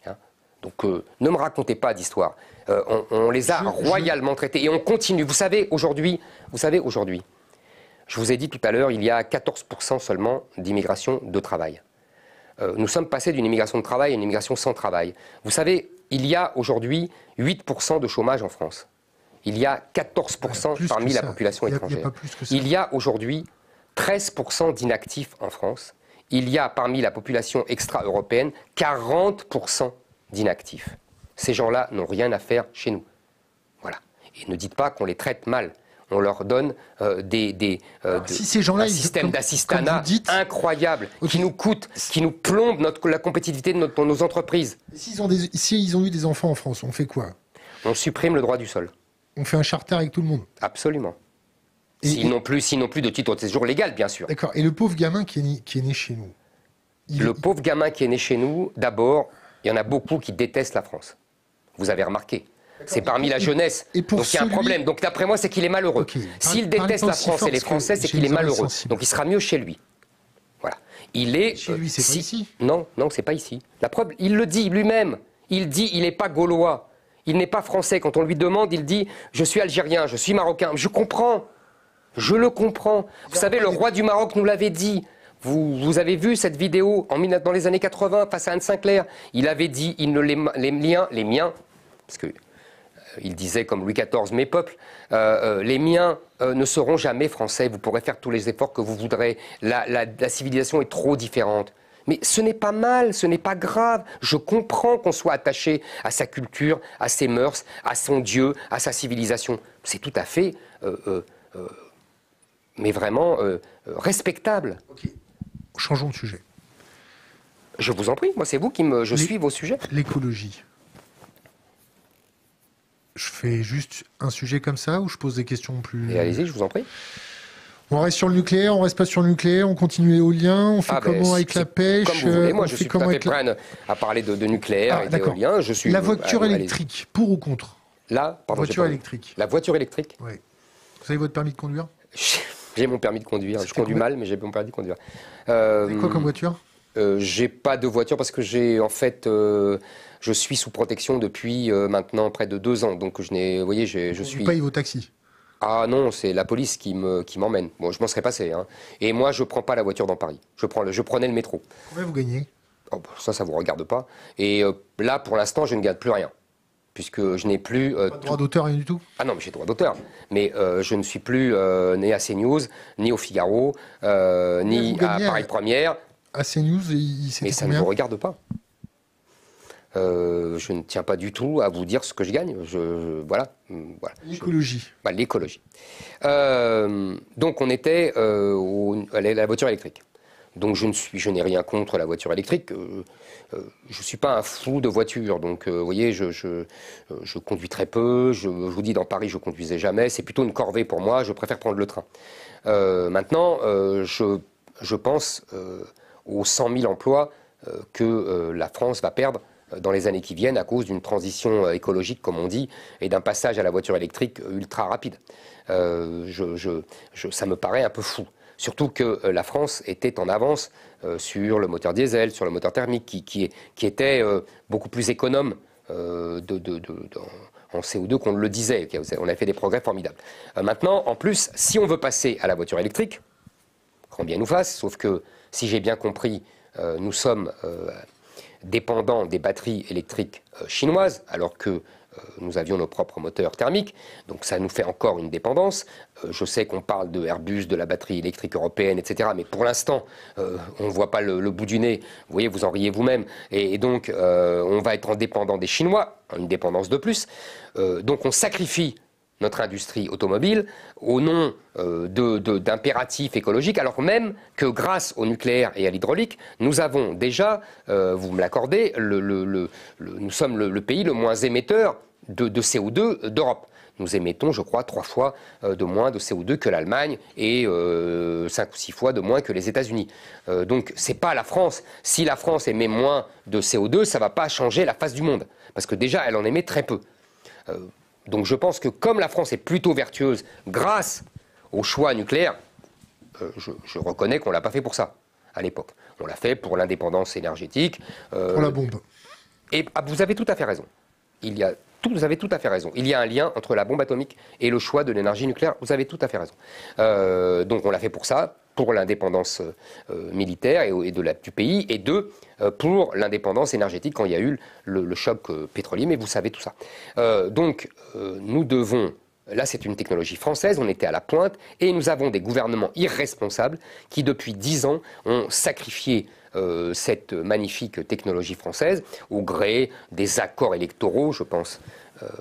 Hein. Donc, ne me racontez pas d'histoire. On, les a royalement traités et on continue. Vous savez, aujourd'hui, vous savez, aujourd'hui, je vous ai dit tout à l'heure, il y a 14% seulement d'immigration de travail. Euh, nous sommes passés d'une immigration de travail à une immigration sans travail. Vous savez, il y a aujourd'hui 8% de chômage en France. Il y a 14% parmi la population étrangère. Il y, a, il y a aujourd'hui 13% d'inactifs en France. Il y a parmi la population extra-européenne 40% d'inactifs. Ces gens-là n'ont rien à faire chez nous. Voilà. Et ne dites pas qu'on les traite mal on leur donne euh, des, des, système d'assistanat incroyable qui nous coûtent, qui nous plombe notre, la compétitivité de, nos entreprises. S'ils ont, ont eu des enfants en France, on fait quoi On supprime le droit du sol. On fait un charter avec tout le monde Absolument. S'ils n'ont plus, plus de titres de séjour légal, bien sûr. D'accord. Et le pauvre gamin qui est, né chez nous Le pauvre gamin qui est né chez nous, d'abord, il y en a beaucoup qui détestent la France. Vous avez remarqué. C'est parmi la jeunesse. Donc il y a un problème. Donc d'après moi, c'est qu'il est malheureux. S'il déteste la France et les Français, c'est qu'il est malheureux. Donc il sera mieux chez lui. Voilà. Il est. Chez lui, euh, c'est pas ici. Non, non, c'est pas ici. La preuve, il le dit lui-même. Il dit, il n'est pas gaulois. Il n'est pas français. Quand on lui demande, il dit Je suis algérien, je suis marocain. Je comprends. Je le comprends. Vous savez, le roi du Maroc nous l'avait dit. Vous, avez vu cette vidéo en, dans les années 80 face à Anne Sinclair. Il avait dit il ne les, les les miens, parce que il disait comme Louis XIV, mes peuples, euh, euh, les miens euh, ne seront jamais français, vous pourrez faire tous les efforts que vous voudrez, la, civilisation est trop différente. Mais ce n'est pas mal, ce n'est pas grave. Je comprends qu'on soit attaché à sa culture, à ses mœurs, à son Dieu, à sa civilisation. C'est tout à fait, mais vraiment respectable. Changeons de sujet. Je vous en prie, moi c'est vous qui me... Je suis vos sujets. L'écologie. Je fais juste un sujet comme ça où je pose des questions plus. allez je vous en prie. On reste sur le nucléaire, on reste pas sur le nucléaire, on continue au on fait ah, ben, comment avec la pêche euh, Moi, je suis pas à à parler de, nucléaire ah, et d'éolien. la euh, voiture électrique, pour ou contre La voiture électrique. La voiture électrique. Oui. Vous avez votre permis de conduire [laughs] J'ai mon permis de conduire. Je conduis mal, mais j'ai mon permis de conduire. Euh, quoi comme euh, voiture J'ai pas de voiture parce que j'ai en fait. Je suis sous protection depuis euh, maintenant près de deux ans. Donc, je n'ai, vous voyez, je, suis. Vous payez vos taxis ah non, c'est la police qui me qui m'emmène. Bon, je m'en serais passé. Hein. Et moi, je prends pas la voiture dans Paris. Je prends le, je prenais le métro. Combien vous gagnez oh, bah, Ça, ça vous regarde pas. Et euh, là, pour l'instant, je ne gagne plus rien, puisque je n'ai plus euh, droit d'auteur rien du tout. Ah non, mais j'ai droit d'auteur. Mais je ne suis plus né à CNews, ni au Figaro, ni à Paris Première. À CNews, il, mais ça ne vous regarde pas. Euh, je ne tiens pas du tout à vous dire ce que je gagne. Je, voilà. L'écologie. Bah, l'écologie. Euh, donc on était euh, à la voiture électrique. Donc je ne suis, je n'ai rien contre la voiture électrique. je suis pas un fou de voiture, donc vous voyez, je, je, conduis très peu. Je, vous dis dans Paris, je conduisais jamais. C'est plutôt une corvée pour moi. Je préfère prendre le train. maintenant, je, pense aux 100 000 emplois que la France va perdre euh, dans les années qui viennent à cause d'une transition euh, écologique, comme on dit, et d'un passage à la voiture électrique euh, ultra rapide. ça me paraît un peu fou. Surtout que la France était en avance sur le moteur diesel, sur le moteur thermique, qui, était beaucoup plus économe en CO2 qu'on le disait. On a fait des progrès formidables. maintenant, en plus, si on veut passer à la voiture électrique, combien bien nous fasse, sauf que si j'ai bien compris, nous sommes dépendant des batteries électriques euh, chinoises, alors que euh, nous avions nos propres moteurs thermiques, donc ça nous fait encore une dépendance. Euh, je sais qu'on parle de Airbus, de la batterie électrique européenne, etc. Mais pour l'instant, on ne voit pas le, bout du nez. Vous voyez, vous en riez vous-même. Et, donc, on va être en dépendant des Chinois, une dépendance de plus. donc, on sacrifie notre industrie automobile au nom euh, d'impératifs écologiques, alors même que grâce au nucléaire et à l'hydraulique, nous avons déjà, euh, vous me l'accordez, nous sommes le, pays le moins émetteur de, CO2 d'Europe. Nous émettons, je crois, trois fois euh, de moins de CO2 que l'Allemagne et cinq ou six fois de moins que les États-Unis. donc, ce n'est pas la France. Si la France émet moins de CO2, ça ne va pas changer la face du monde, parce que déjà, elle en émet très peu donc je pense que comme la France est plutôt vertueuse grâce au choix nucléaire, euh, je, reconnais qu'on ne l'a pas fait pour ça à l'époque. On l'a fait pour l'indépendance énergétique. Euh, pour la bombe. Et ah, vous avez tout à fait raison. Il y a vous avez tout à fait raison. Il y a un lien entre la bombe atomique et le choix de l'énergie nucléaire. Vous avez tout à fait raison. Euh, donc on l'a fait pour ça pour l'indépendance euh, euh, militaire et, de la, du pays, et deux, euh, pour l'indépendance énergétique quand il y a eu le, choc pétrolier, mais vous savez tout ça. donc, nous devons, là c'est une technologie française, on était à la pointe, et nous avons des gouvernements irresponsables qui, depuis dix ans, ont sacrifié cette magnifique technologie française au gré des accords électoraux, je pense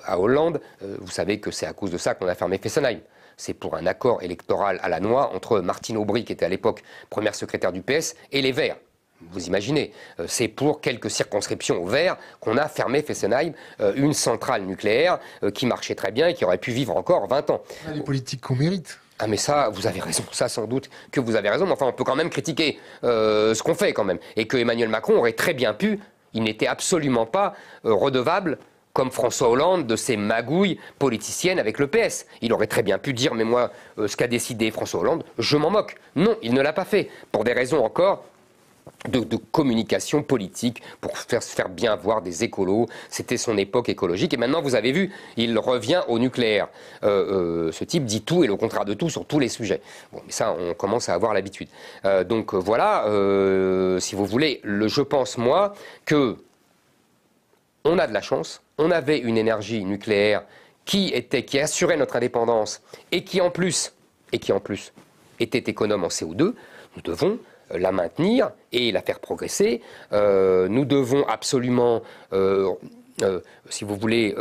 à Hollande. vous savez que c'est à cause de ça qu'on a fermé Fessenheim c'est pour un accord électoral à la noix entre Martine Aubry, qui était à l'époque première secrétaire du PS, et les Verts. Vous imaginez, euh, c'est pour quelques circonscriptions au vert qu'on a fermé Fessenheim, euh, une centrale nucléaire euh, qui marchait très bien et qui aurait pu vivre encore 20 ans. Ah, les politiques qu'on mérite. Ah mais ça, vous avez raison, ça sans doute que vous avez raison, mais enfin on peut quand même critiquer ce qu'on fait quand même. Et que Emmanuel Macron aurait très bien pu, il n'était absolument pas redevable comme François Hollande, de ses magouilles politiciennes avec le PS. Il aurait très bien pu dire, mais moi, euh, ce qu'a décidé François Hollande, je m'en moque. Non, il ne l'a pas fait, pour des raisons encore de, communication politique pour faire, faire bien voir des écolos. C'était son époque écologique. Et maintenant, vous avez vu, il revient au nucléaire. Euh, euh, ce type dit tout et le contraire de tout sur tous les sujets. Bon, mais ça, on commence à avoir l'habitude. donc voilà, si vous voulez, le, je pense, moi, que on a de la chance, on avait une énergie nucléaire qui, était, qui assurait notre indépendance et qui en plus, et qui en plus était économe en CO2, nous devons euh, la maintenir et la faire progresser. Euh, nous devons absolument, euh, si vous voulez,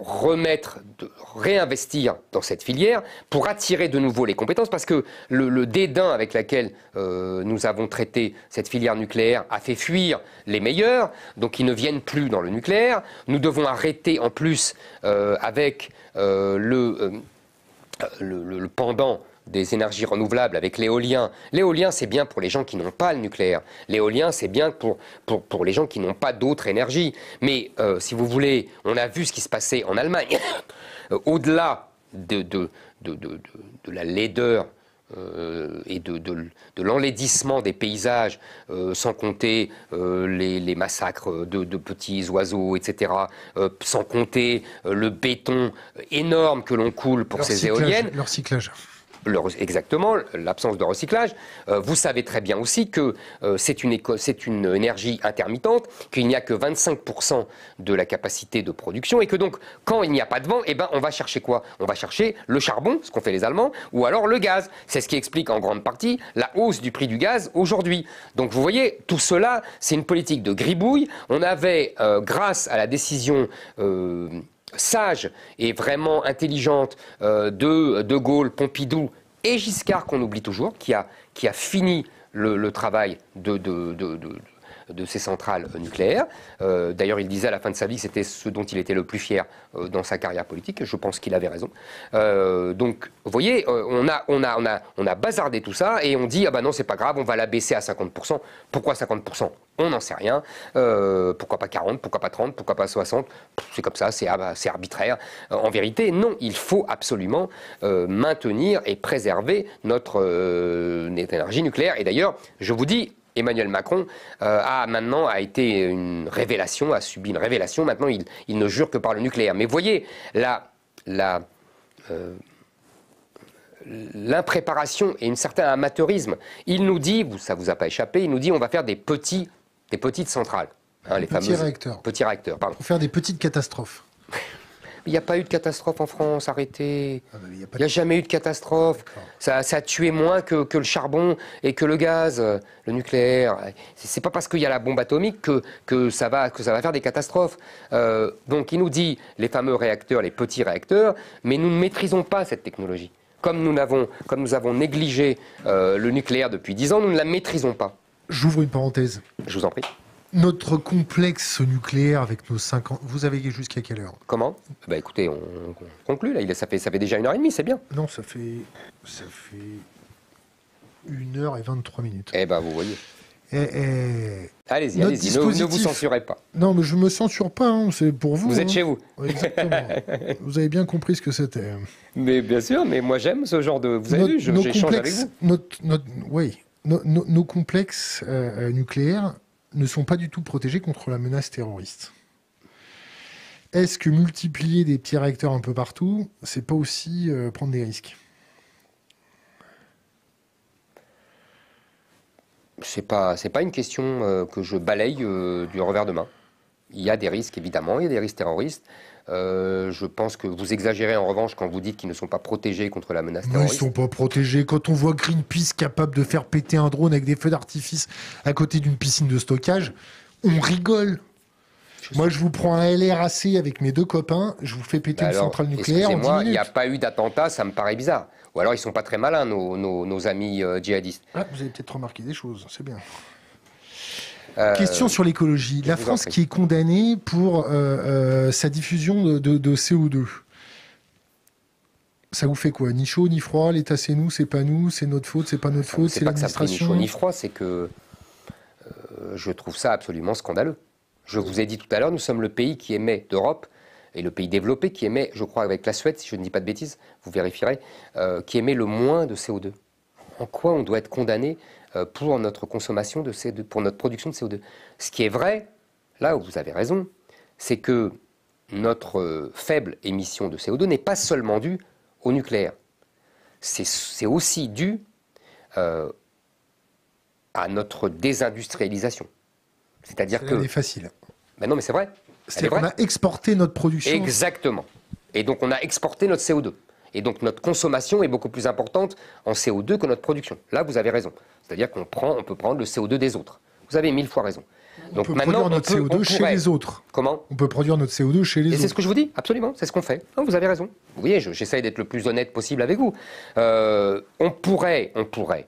remettre, de réinvestir dans cette filière pour attirer de nouveau les compétences, parce que le, dédain avec lequel euh, nous avons traité cette filière nucléaire a fait fuir les meilleurs, donc ils ne viennent plus dans le nucléaire. Nous devons arrêter en plus euh, avec euh, le, le, pendant des énergies renouvelables avec l'éolien. L'éolien, c'est bien pour les gens qui n'ont pas le nucléaire. L'éolien, c'est bien pour, pour, les gens qui n'ont pas d'autres énergies. Mais euh, si vous voulez, on a vu ce qui se passait en Allemagne. [laughs] Euh, au-delà de, de, de, la laideur euh, et de, de, de l'enlaidissement des paysages, sans compter les, massacres de, petits oiseaux, etc., sans compter le béton énorme que l'on coule pour ces éoliennes exactement l'absence de recyclage. Euh, vous savez très bien aussi que euh, c'est une, une, énergie intermittente, qu'il n'y a que 25% de la capacité de production et que donc quand il n'y a pas de vent, eh ben, on va chercher quoi On va chercher le charbon, ce qu'ont fait les Allemands, ou alors le gaz. C'est ce qui explique en grande partie la hausse du prix du gaz aujourd'hui. Donc vous voyez, tout cela, c'est une politique de gribouille. On avait, euh, grâce à la décision sage et vraiment intelligente euh, de De Gaulle, Pompidou et Giscard, qu'on oublie toujours, qui a, fini le, travail de de ces centrales euh, nucléaires. Euh, d'ailleurs, il disait à la fin de sa vie c'était ce dont il était le plus fier euh, dans sa carrière politique. Je pense qu'il avait raison. donc, vous voyez, on a, on, a, a, on a bazardé tout ça et on dit, ah ben non, c'est pas grave, on va la baisser à 50%. Pourquoi 50% on n'en sait rien. pourquoi pas 40, pourquoi pas 30, pourquoi pas 60 C'est comme ça, c'est arbitraire. En vérité, non, il faut absolument maintenir et préserver notre énergie nucléaire. Et d'ailleurs, je vous dis, Emmanuel Macron euh, a maintenant a été une révélation, a subi une révélation. Maintenant, il, il ne jure que par le nucléaire. Mais voyez la, la euh, l'impréparation et un certain amateurisme. Il nous dit, ça vous a pas échappé, il nous dit on va faire des petits, des petites centrales, hein, les petits réacteurs. Petits réacteurs, pardon. Pour faire des petites catastrophes. [laughs] Il n'y a pas eu de catastrophe en France, arrêtez. Ah bah, il n'y a, jamais eu de catastrophe. Ça, a tué moins que, le charbon et que le gaz, le nucléaire. Ce n'est pas parce qu'il y a la bombe atomique que, que, ça, va, que ça va faire des catastrophes. Euh, donc il nous dit les fameux réacteurs, les petits réacteurs, mais nous ne maîtrisons pas cette technologie. Comme nous, avons, comme nous avons négligé euh, le nucléaire depuis 10 ans, nous ne la maîtrisons pas. J'ouvre une parenthèse. Je vous en prie. Notre complexe nucléaire avec nos 50... Vous avez jusqu'à quelle heure Comment Bah écoutez, on, conclut là. Il, ça, fait, déjà une heure et demie, c'est bien. Non, ça fait... Ça fait... Une heure et 23 minutes. Eh ben, vous voyez. Eh, eh. Allez-y, allez-y, ne, vous censurez pas. Non, mais je me censure pas, hein, c'est pour vous. Vous êtes hein. chez vous. Exactement. [laughs] vous avez bien compris ce que c'était. Hein. Mais bien sûr, mais moi j'aime ce genre de... Vous avez vu, j'échange avec vous. Notre, oui, nos, complexes euh, euh, nucléaires ne sont pas du tout protégés contre la menace terroriste. Est-ce que multiplier des petits réacteurs un peu partout, c'est pas aussi euh, prendre des risques C'est pas, pas une question euh, que je balaye euh, du revers de main. Il y a des risques, évidemment, il y a des risques terroristes. Euh, je pense que vous exagérez en revanche quand vous dites qu'ils ne sont pas protégés contre la menace terroriste. ils ne sont pas protégés. Quand on voit Greenpeace capable de faire péter un drone avec des feux d'artifice à côté d'une piscine de stockage, on rigole. Moi, je vous prends un LRAC avec mes deux copains, je vous fais péter bah une centrale nucléaire en 10 Il n'y a pas eu d'attentat, ça me paraît bizarre. Ou alors, ils sont pas très malins, nos, amis euh, djihadistes. Ah, vous avez peut-être remarqué des choses, c'est bien. Euh, Question sur l'écologie. La France qui est condamnée pour euh, euh, sa diffusion de, CO2 ça vous fait quoi Ni chaud, ni froid L'État, c'est nous, c'est pas nous, c'est notre faute, c'est pas notre faute, c'est l'administration pas que ça ni chaud, ni froid, c'est que je trouve ça absolument scandaleux. Je vous ai dit tout à l'heure, nous sommes le pays qui émet d'Europe, et le pays développé qui émet, je crois avec la Suède, si je ne dis pas de bêtises, vous vérifierez, qui émet le moins de CO2. En quoi on doit être condamné euh, pour notre consommation de CO2, pour notre production de CO2. Ce qui est vrai, là où vous avez raison, c'est que notre euh, faible émission de CO2 n'est pas seulement due au nucléaire. C'est aussi dû euh, à notre désindustrialisation. C'est-à-dire que. C'est facile. Ben non, mais c'est vrai. C'est qu'on a exporté notre production. Exactement. Et donc on a exporté notre CO2. Et donc notre consommation est beaucoup plus importante en CO2 que notre production. Là, vous avez raison. C'est-à-dire qu'on prend, on peut prendre le CO2 des autres. Vous avez mille fois raison. On peut maintenant, produire notre CO2 chez les autres. Comment On peut produire notre CO2 chez les et C'est ce que je vous dis, absolument, c'est ce qu'on fait. vous avez raison. Vous voyez, j'essaye d'être le plus honnête possible avec vous. Euh, on pourrait, on pourrait,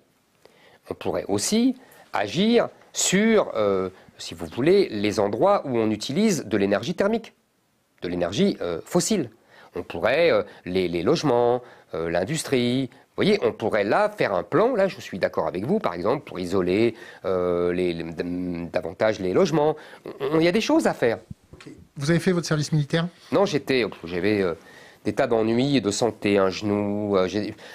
on pourrait aussi agir sur, euh, si vous voulez, les endroits où on utilise de l'énergie thermique, de l'énergie euh, fossile on pourrait euh, les, logements, euh, l'industrie. Vous voyez, on pourrait là faire un plan, là je suis d'accord avec vous, par exemple, pour isoler euh, davantage les logements. Il y a des choses à faire. Vous avez fait votre service militaire Non, j'étais, j'avais des tas d'ennuis de santé, un genou.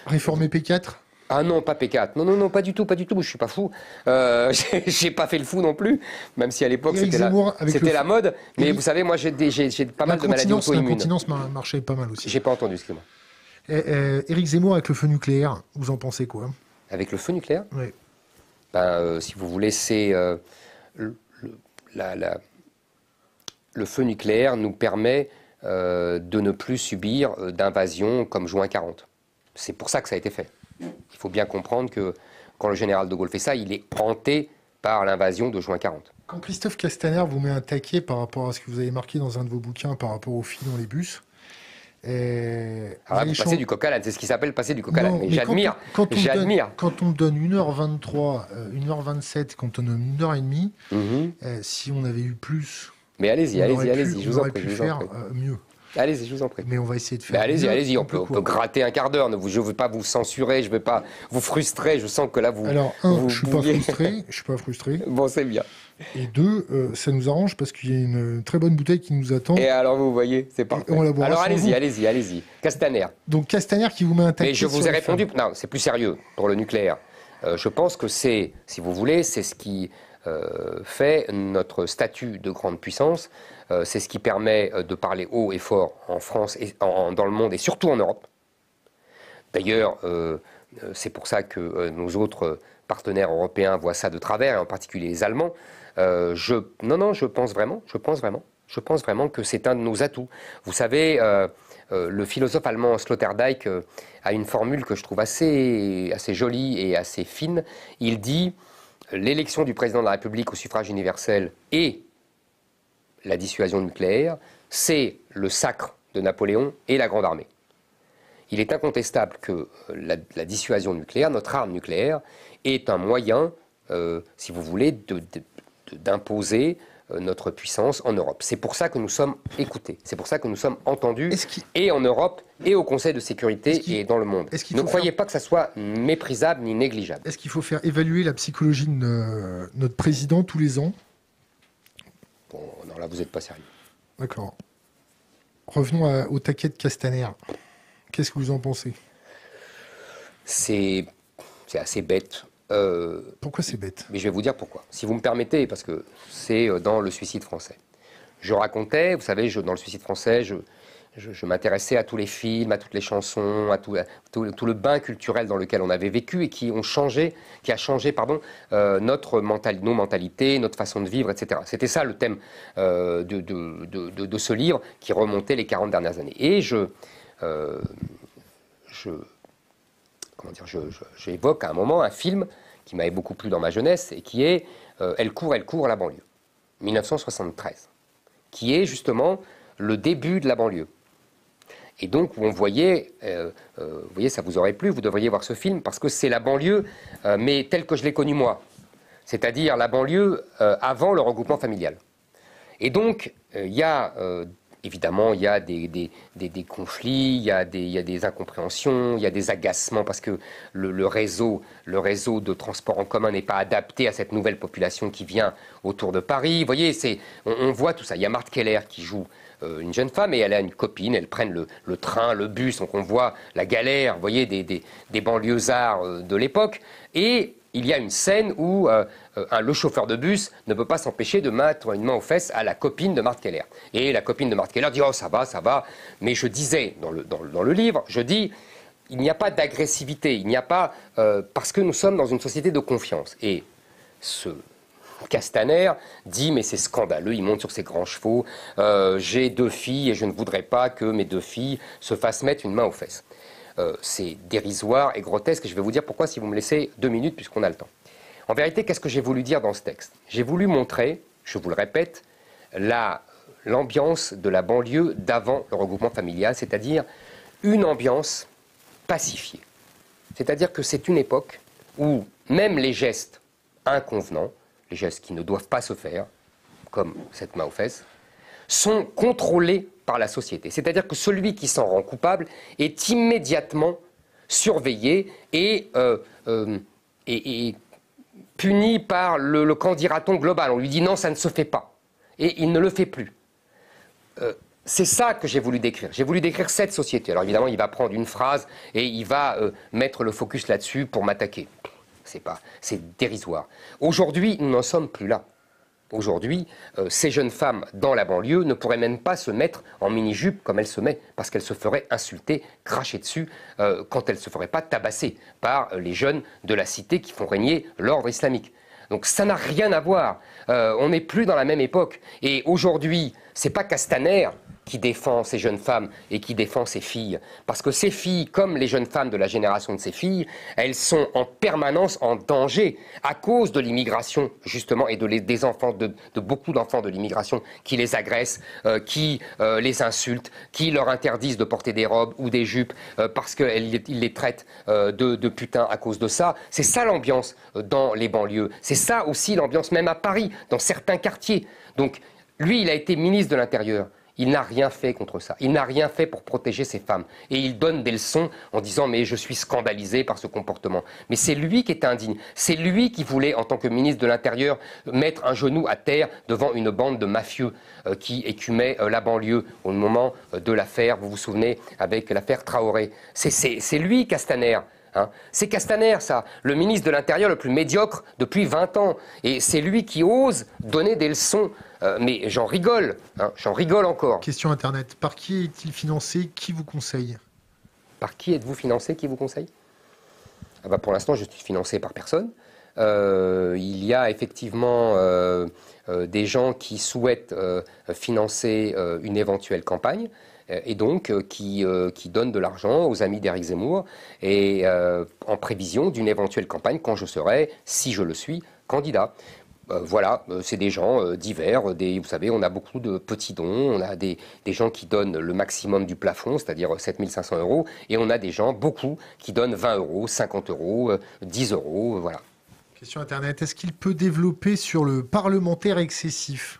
Réformé P4 ah non, pas P4. Non, non, non, pas du tout, pas du tout. Je suis pas fou. Euh, [laughs] j'ai pas fait le fou non plus, même si à l'époque c'était la, mode. Mais vous savez, moi j'ai, pas mal de maladies auto-immunes. L'incontinence marchait pas mal aussi. J'ai pas entendu, excusez-moi. Éric eh, eh, Zemmour avec le feu nucléaire, vous en pensez quoi Avec le feu nucléaire Oui. Ben, euh, si vous voulez, c'est euh, le, feu nucléaire nous permet euh, de ne plus subir d'invasion comme juin 40. C'est pour ça que ça a été fait. Il faut bien comprendre que quand le général de Gaulle fait ça, il est hanté par l'invasion de juin 40. Quand Christophe Castaner vous met un taquet par rapport à ce que vous avez marqué dans un de vos bouquins par rapport aux filles dans les bus, et vous ah, du coca à c'est ce qui s'appelle passer du coca à l'âne. J'admire. Quand, on, donne, 1h23, 1h27, euh, quand on donne 1h30, mhm. euh, si on avait eu plus. Mais allez-y, allez-y, allez-y, je vous en prie. faire euh, mieux. Allez-y, je vous en prie. Mais on va essayer de faire. Allez-y, allez-y, on, peut, gratter un quart d'heure. Je ne veux pas vous censurer, je ne veux pas vous frustrer. Je sens que là, vous. Alors, un, frustré, je ne suis pas frustré. [laughs] bon, c'est bien. Et deux, euh, ça nous arrange parce qu'il y a une très bonne bouteille qui nous attend. Et alors, vous voyez, c'est parfait. alors, allez-y, allez-y, allez-y. Castaner. Donc, Castaner qui vous met un Mais je vous ai répondu. Non, c'est plus sérieux pour le nucléaire. Euh, je pense que c'est, si vous voulez, c'est ce qui euh, fait notre statut de grande puissance. Euh, c'est ce qui permet euh, de parler haut et fort en France, et dans le monde et surtout en Europe. D'ailleurs, euh, c'est pour ça que nos autres partenaires européens voient ça de travers, et en particulier les Allemands. non, non, je pense vraiment, je pense vraiment, je pense vraiment que c'est un de nos atouts. Vous savez, le philosophe allemand Sloterdijk a une formule que je trouve assez, assez jolie et assez fine. Il dit l'élection du président de la République au suffrage universel et la dissuasion nucléaire, c'est le sacre de Napoléon et la Grande Armée. Il est incontestable que euh, la, dissuasion nucléaire, notre arme nucléaire, est un moyen, euh, si vous voulez, d'imposer euh, notre puissance en Europe. C'est pour ça que nous sommes écoutés, c'est pour ça que nous sommes entendus et en Europe et au Conseil de sécurité et dans le monde. Ne croyez pas que ça soit méprisable ni négligeable. Est-ce qu'il faut faire évaluer la psychologie de notre président tous les ans Bon, non, là, vous n'êtes pas sérieux. D'accord. Revenons au taquet de Castaner. Qu'est-ce que vous en pensez C'est assez bête. Euh, pourquoi c'est bête Mais je vais vous dire pourquoi. Si vous me permettez, parce que c'est euh, dans le suicide français. Je racontais, vous savez, je, dans le suicide français, je, je, m'intéressais à tous les films, à toutes les chansons, à tout, le bain culturel dans lequel on avait vécu et qui, ont changé, qui a changé euh, notre mental, nos mentalités, notre façon de vivre, etc. C'était ça le thème euh, de, ce livre qui remontait les 40 dernières années. Et je, euh, comment dire, j'évoque à un moment un film qui m'avait beaucoup plu dans ma jeunesse et qui est Elle court, elle court la banlieue, 1973, qui est justement le début de la banlieue et donc, on voyait, euh, euh, vous voyez, ça vous aurait plu, vous devriez voir ce film, parce que c'est la banlieue, euh, mais telle que je l'ai connue moi. C'est-à-dire la banlieue avant le regroupement familial. Et donc, il y a, évidemment, il y a des, conflits, il y, a des incompréhensions, il y a des agacements, parce que le, réseau, le réseau de transport en commun n'est pas adapté à cette nouvelle population qui vient autour de Paris. Vous voyez, on, on voit tout ça. Il y a Marthe Keller qui joue euh, une jeune femme et elle a une copine, elles prennent le, train, le bus, donc on voit la galère, vous voyez, des, des, des banlieusards euh, de l'époque. Et il y a une scène où euh, un, le chauffeur de bus ne peut pas s'empêcher de mettre une main aux fesses à la copine de Marthe Keller. Et la copine de Marthe Keller dit Oh, ça va, ça va. Mais je disais dans le, livre, je dis Il n'y a pas d'agressivité, il n'y a pas. parce que nous sommes dans une société de confiance. Et ce Castaner dit mais c'est scandaleux, il monte sur ses grands chevaux, euh, j'ai deux filles et je ne voudrais pas que mes deux filles se fassent mettre une main aux fesses. Euh, c'est dérisoire et grotesque et je vais vous dire pourquoi si vous me laissez deux minutes puisqu'on a le temps. En vérité, qu'est-ce que j'ai voulu dire dans ce texte J'ai voulu montrer, je vous le répète, l'ambiance de la banlieue d'avant le regroupement familial, c'est-à-dire une ambiance pacifiée. C'est-à-dire que c'est une époque où même les gestes inconvenants, les gestes qui ne doivent pas se faire, comme cette main aux fesses, sont contrôlés par la société. C'est-à-dire que celui qui s'en rend coupable est immédiatement surveillé et, euh, euh, puni par le, candidaton global. On lui dit non, ça ne se fait pas. Et il ne le fait plus. Euh, c'est ça que j'ai voulu décrire. J'ai voulu décrire cette société. Alors évidemment, il va prendre une phrase et il va mettre le focus là-dessus pour m'attaquer. C'est pas, c'est dérisoire. Aujourd'hui, nous n'en sommes plus là. Aujourd'hui, euh, ces jeunes femmes dans la banlieue ne pourraient même pas se mettre en mini-jupe comme elles se mettent, parce qu'elles se feraient insulter, cracher dessus, euh, quand elles ne se feraient pas tabasser par euh, les jeunes de la cité qui font régner l'ordre islamique. Donc ça n'a rien à voir. on n'est plus dans la même époque. Et aujourd'hui, c'est pas Castaner qui défend ces jeunes femmes et qui défend ces filles. Parce que ces filles, comme les jeunes femmes de la génération de ces filles, elles sont en permanence en danger à cause de l'immigration, justement, et de des enfants, de, beaucoup d'enfants de l'immigration qui les agressent, euh, qui euh, les insultent, qui leur interdisent de porter des robes ou des jupes euh, parce qu'ils les traitent de, de putains à cause de ça. C'est ça l'ambiance dans les banlieues. C'est ça aussi l'ambiance même à Paris, dans certains quartiers. Donc, lui, il a été ministre de l'Intérieur. Il n'a rien fait contre ça. Il n'a rien fait pour protéger ces femmes. Et il donne des leçons en disant mais je suis scandalisé par ce comportement. Mais c'est lui qui est indigne. C'est lui qui voulait, en tant que ministre de l'Intérieur, mettre un genou à terre devant une bande de mafieux euh, qui écumait euh, la banlieue au moment euh, de l'affaire, vous vous souvenez, avec l'affaire Traoré. C'est lui, Castaner. Hein. C'est Castaner, ça, le ministre de l'Intérieur le plus médiocre depuis 20 ans. Et c'est lui qui ose donner des leçons. Euh, mais j'en rigole, hein, j'en rigole encore. Question Internet, par qui est-il financé Qui vous conseille Par qui êtes-vous financé Qui vous conseille ah bah, Pour l'instant, je suis financé par personne. Euh, il y a effectivement euh, des gens qui souhaitent financer une éventuelle campagne et donc euh, qui, euh, qui donne de l'argent aux amis d'Éric Zemmour, et euh, en prévision d'une éventuelle campagne quand je serai, si je le suis, candidat. voilà, c'est des gens divers. Des, vous savez, on a beaucoup de petits dons, on a des, des gens qui donnent le maximum du plafond, c'est-à-dire 7500 euros, et on a des gens, beaucoup, qui donnent 20 euros, 50 euros, 10 euros, voilà. Question Internet, est-ce qu'il peut développer sur le parlementaire excessif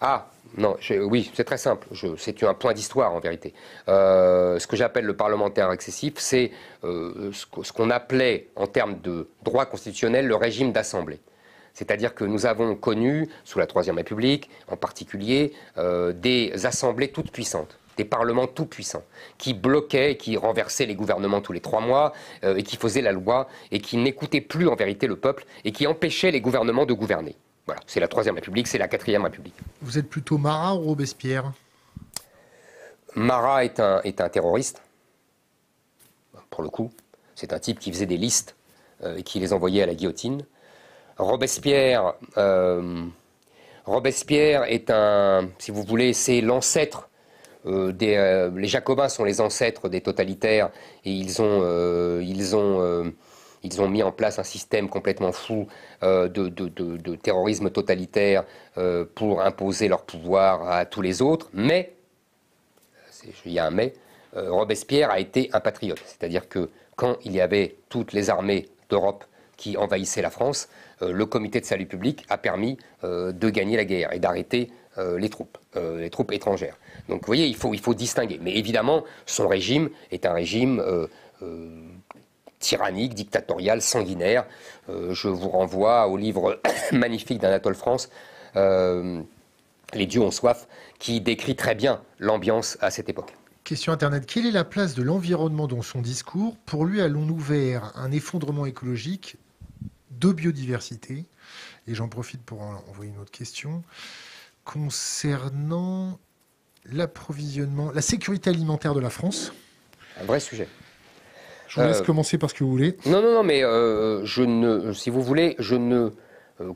Ah, non, oui, c'est très simple. C'est un point d'histoire en vérité. Euh, ce que j'appelle le parlementaire excessif, c'est euh, ce qu'on appelait en termes de droit constitutionnel le régime d'assemblée. C'est-à-dire que nous avons connu, sous la Troisième République en particulier, euh, des assemblées toutes puissantes des parlements tout puissants, qui bloquaient, qui renversaient les gouvernements tous les trois mois, et qui faisaient la loi, et qui n'écoutaient plus en vérité le peuple, et qui empêchaient les gouvernements de gouverner. Voilà, c'est la Troisième République, c'est la Quatrième République. Vous êtes plutôt Marat ou Robespierre Marat est un, est un terroriste, pour le coup. C'est un type qui faisait des listes euh, et qui les envoyait à la guillotine. Robespierre, euh, Robespierre est un, si vous voulez, c'est l'ancêtre. Euh, des, les Jacobins sont les ancêtres des totalitaires et ils ont, ils ont ils ont mis en place un système complètement fou euh, de, terrorisme totalitaire euh, pour imposer leur pouvoir à tous les autres. Mais, il y a un mais, euh, Robespierre a été un patriote. C'est-à-dire que quand il y avait toutes les armées d'Europe qui envahissaient la France, le comité de salut public a permis de gagner la guerre et d'arrêter les troupes, les troupes étrangères. Donc vous voyez, il faut, il faut distinguer. Mais évidemment, son régime est un régime tyrannique, dictatorial, sanguinaire. Euh, je vous renvoie au livre [coughs] magnifique d'Anatole France, euh, Les dieux ont soif, qui décrit très bien l'ambiance à cette époque. Question Internet, quelle est la place de l'environnement dans son discours Pour lui, allons-nous vers un effondrement écologique de biodiversité Et j'en profite pour envoyer une autre question concernant l'approvisionnement, la sécurité alimentaire de la France. Un vrai sujet. Je vous laisse euh, commencer par ce que vous voulez. Non, non, non, mais euh, je ne, si vous voulez, je ne euh,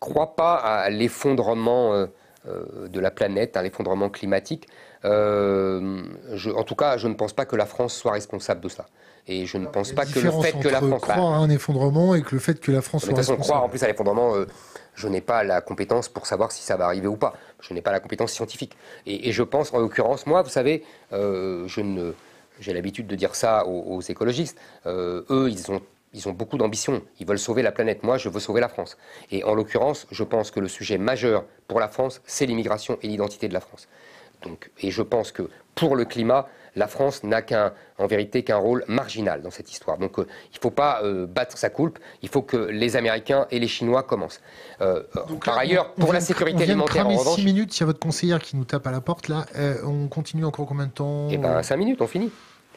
crois pas à l'effondrement de la planète, à l'effondrement climatique. je, en tout cas, je ne pense pas que la France soit responsable de ça. Et je ne pense pas que le fait que la France croire à un effondrement et que le fait que la France de toute soit façon, responsable. croire en plus à l'effondrement, je n'ai pas la compétence pour savoir si ça va arriver ou pas. Je n'ai pas la compétence scientifique. Et, je pense, en l'occurrence, moi, vous savez, je ne j'ai l'habitude de dire ça aux, écologistes, euh, eux, ils ont ils ont beaucoup d'ambition. Ils veulent sauver la planète. Moi, je veux sauver la France. Et en l'occurrence, je pense que le sujet majeur pour la France, c'est l'immigration et l'identité de la France. Donc, et je pense que pour le climat, la France n'a en vérité qu'un rôle marginal dans cette histoire. Donc euh, il ne faut pas euh, battre sa coupe, il faut que les Américains et les Chinois commencent. Euh, par ailleurs, pour la sécurité alimentaire, en revanche... 6 minutes, il y a votre conseillère qui nous tape à la porte, là. on continue encore combien de temps Eh bien, 5 minutes, on finit.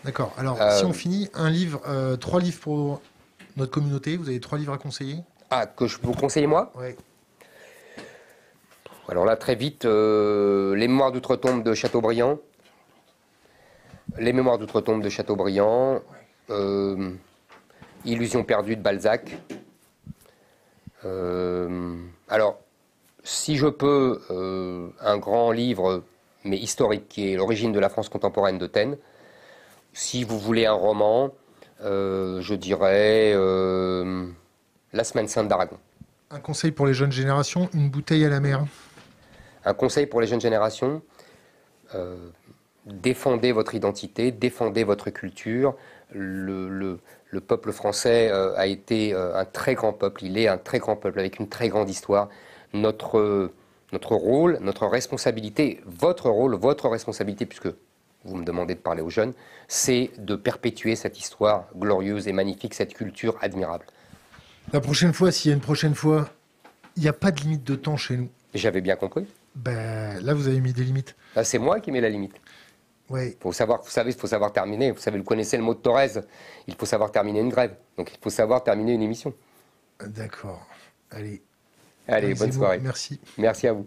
D'accord. Alors, si on finit, un livre, trois livres pour notre communauté, vous avez trois livres à conseiller Ah, que je vous conseille, moi Oui. Alors là, très vite, euh, Les Mémoires d'outre-tombe de Chateaubriand, les Mémoires d'outre-tombe de Chateaubriand, euh, Illusion perdue de Balzac. Euh, alors, si je peux, euh, un grand livre, mais historique, qui est L'origine de la France contemporaine de Taine. Si vous voulez un roman, je dirais La Semaine Sainte d'Aragon. Un conseil pour les jeunes générations, une bouteille à la mer. Un conseil pour les jeunes générations, défendez votre identité, défendez votre culture. Le, peuple français euh, a été euh, un très grand peuple, il est un très grand peuple avec une très grande histoire. Notre, notre rôle, notre responsabilité, votre rôle, votre responsabilité, puisque vous me demandez de parler aux jeunes, c'est de perpétuer cette histoire glorieuse et magnifique, cette culture admirable. La prochaine fois, s'il y a une prochaine fois, il n'y a pas de limite de temps chez nous. J'avais bien compris. Ben, là, vous avez mis des limites. Ah, c'est moi qui mets la limite savoir, vous savez, il faut savoir terminer. Vous savez, vous connaissez le mot de Thorez. Il faut savoir terminer une grève. Donc il faut savoir terminer une émission. D'accord. Allez. Allez, bonne soirée. Merci. Merci à vous.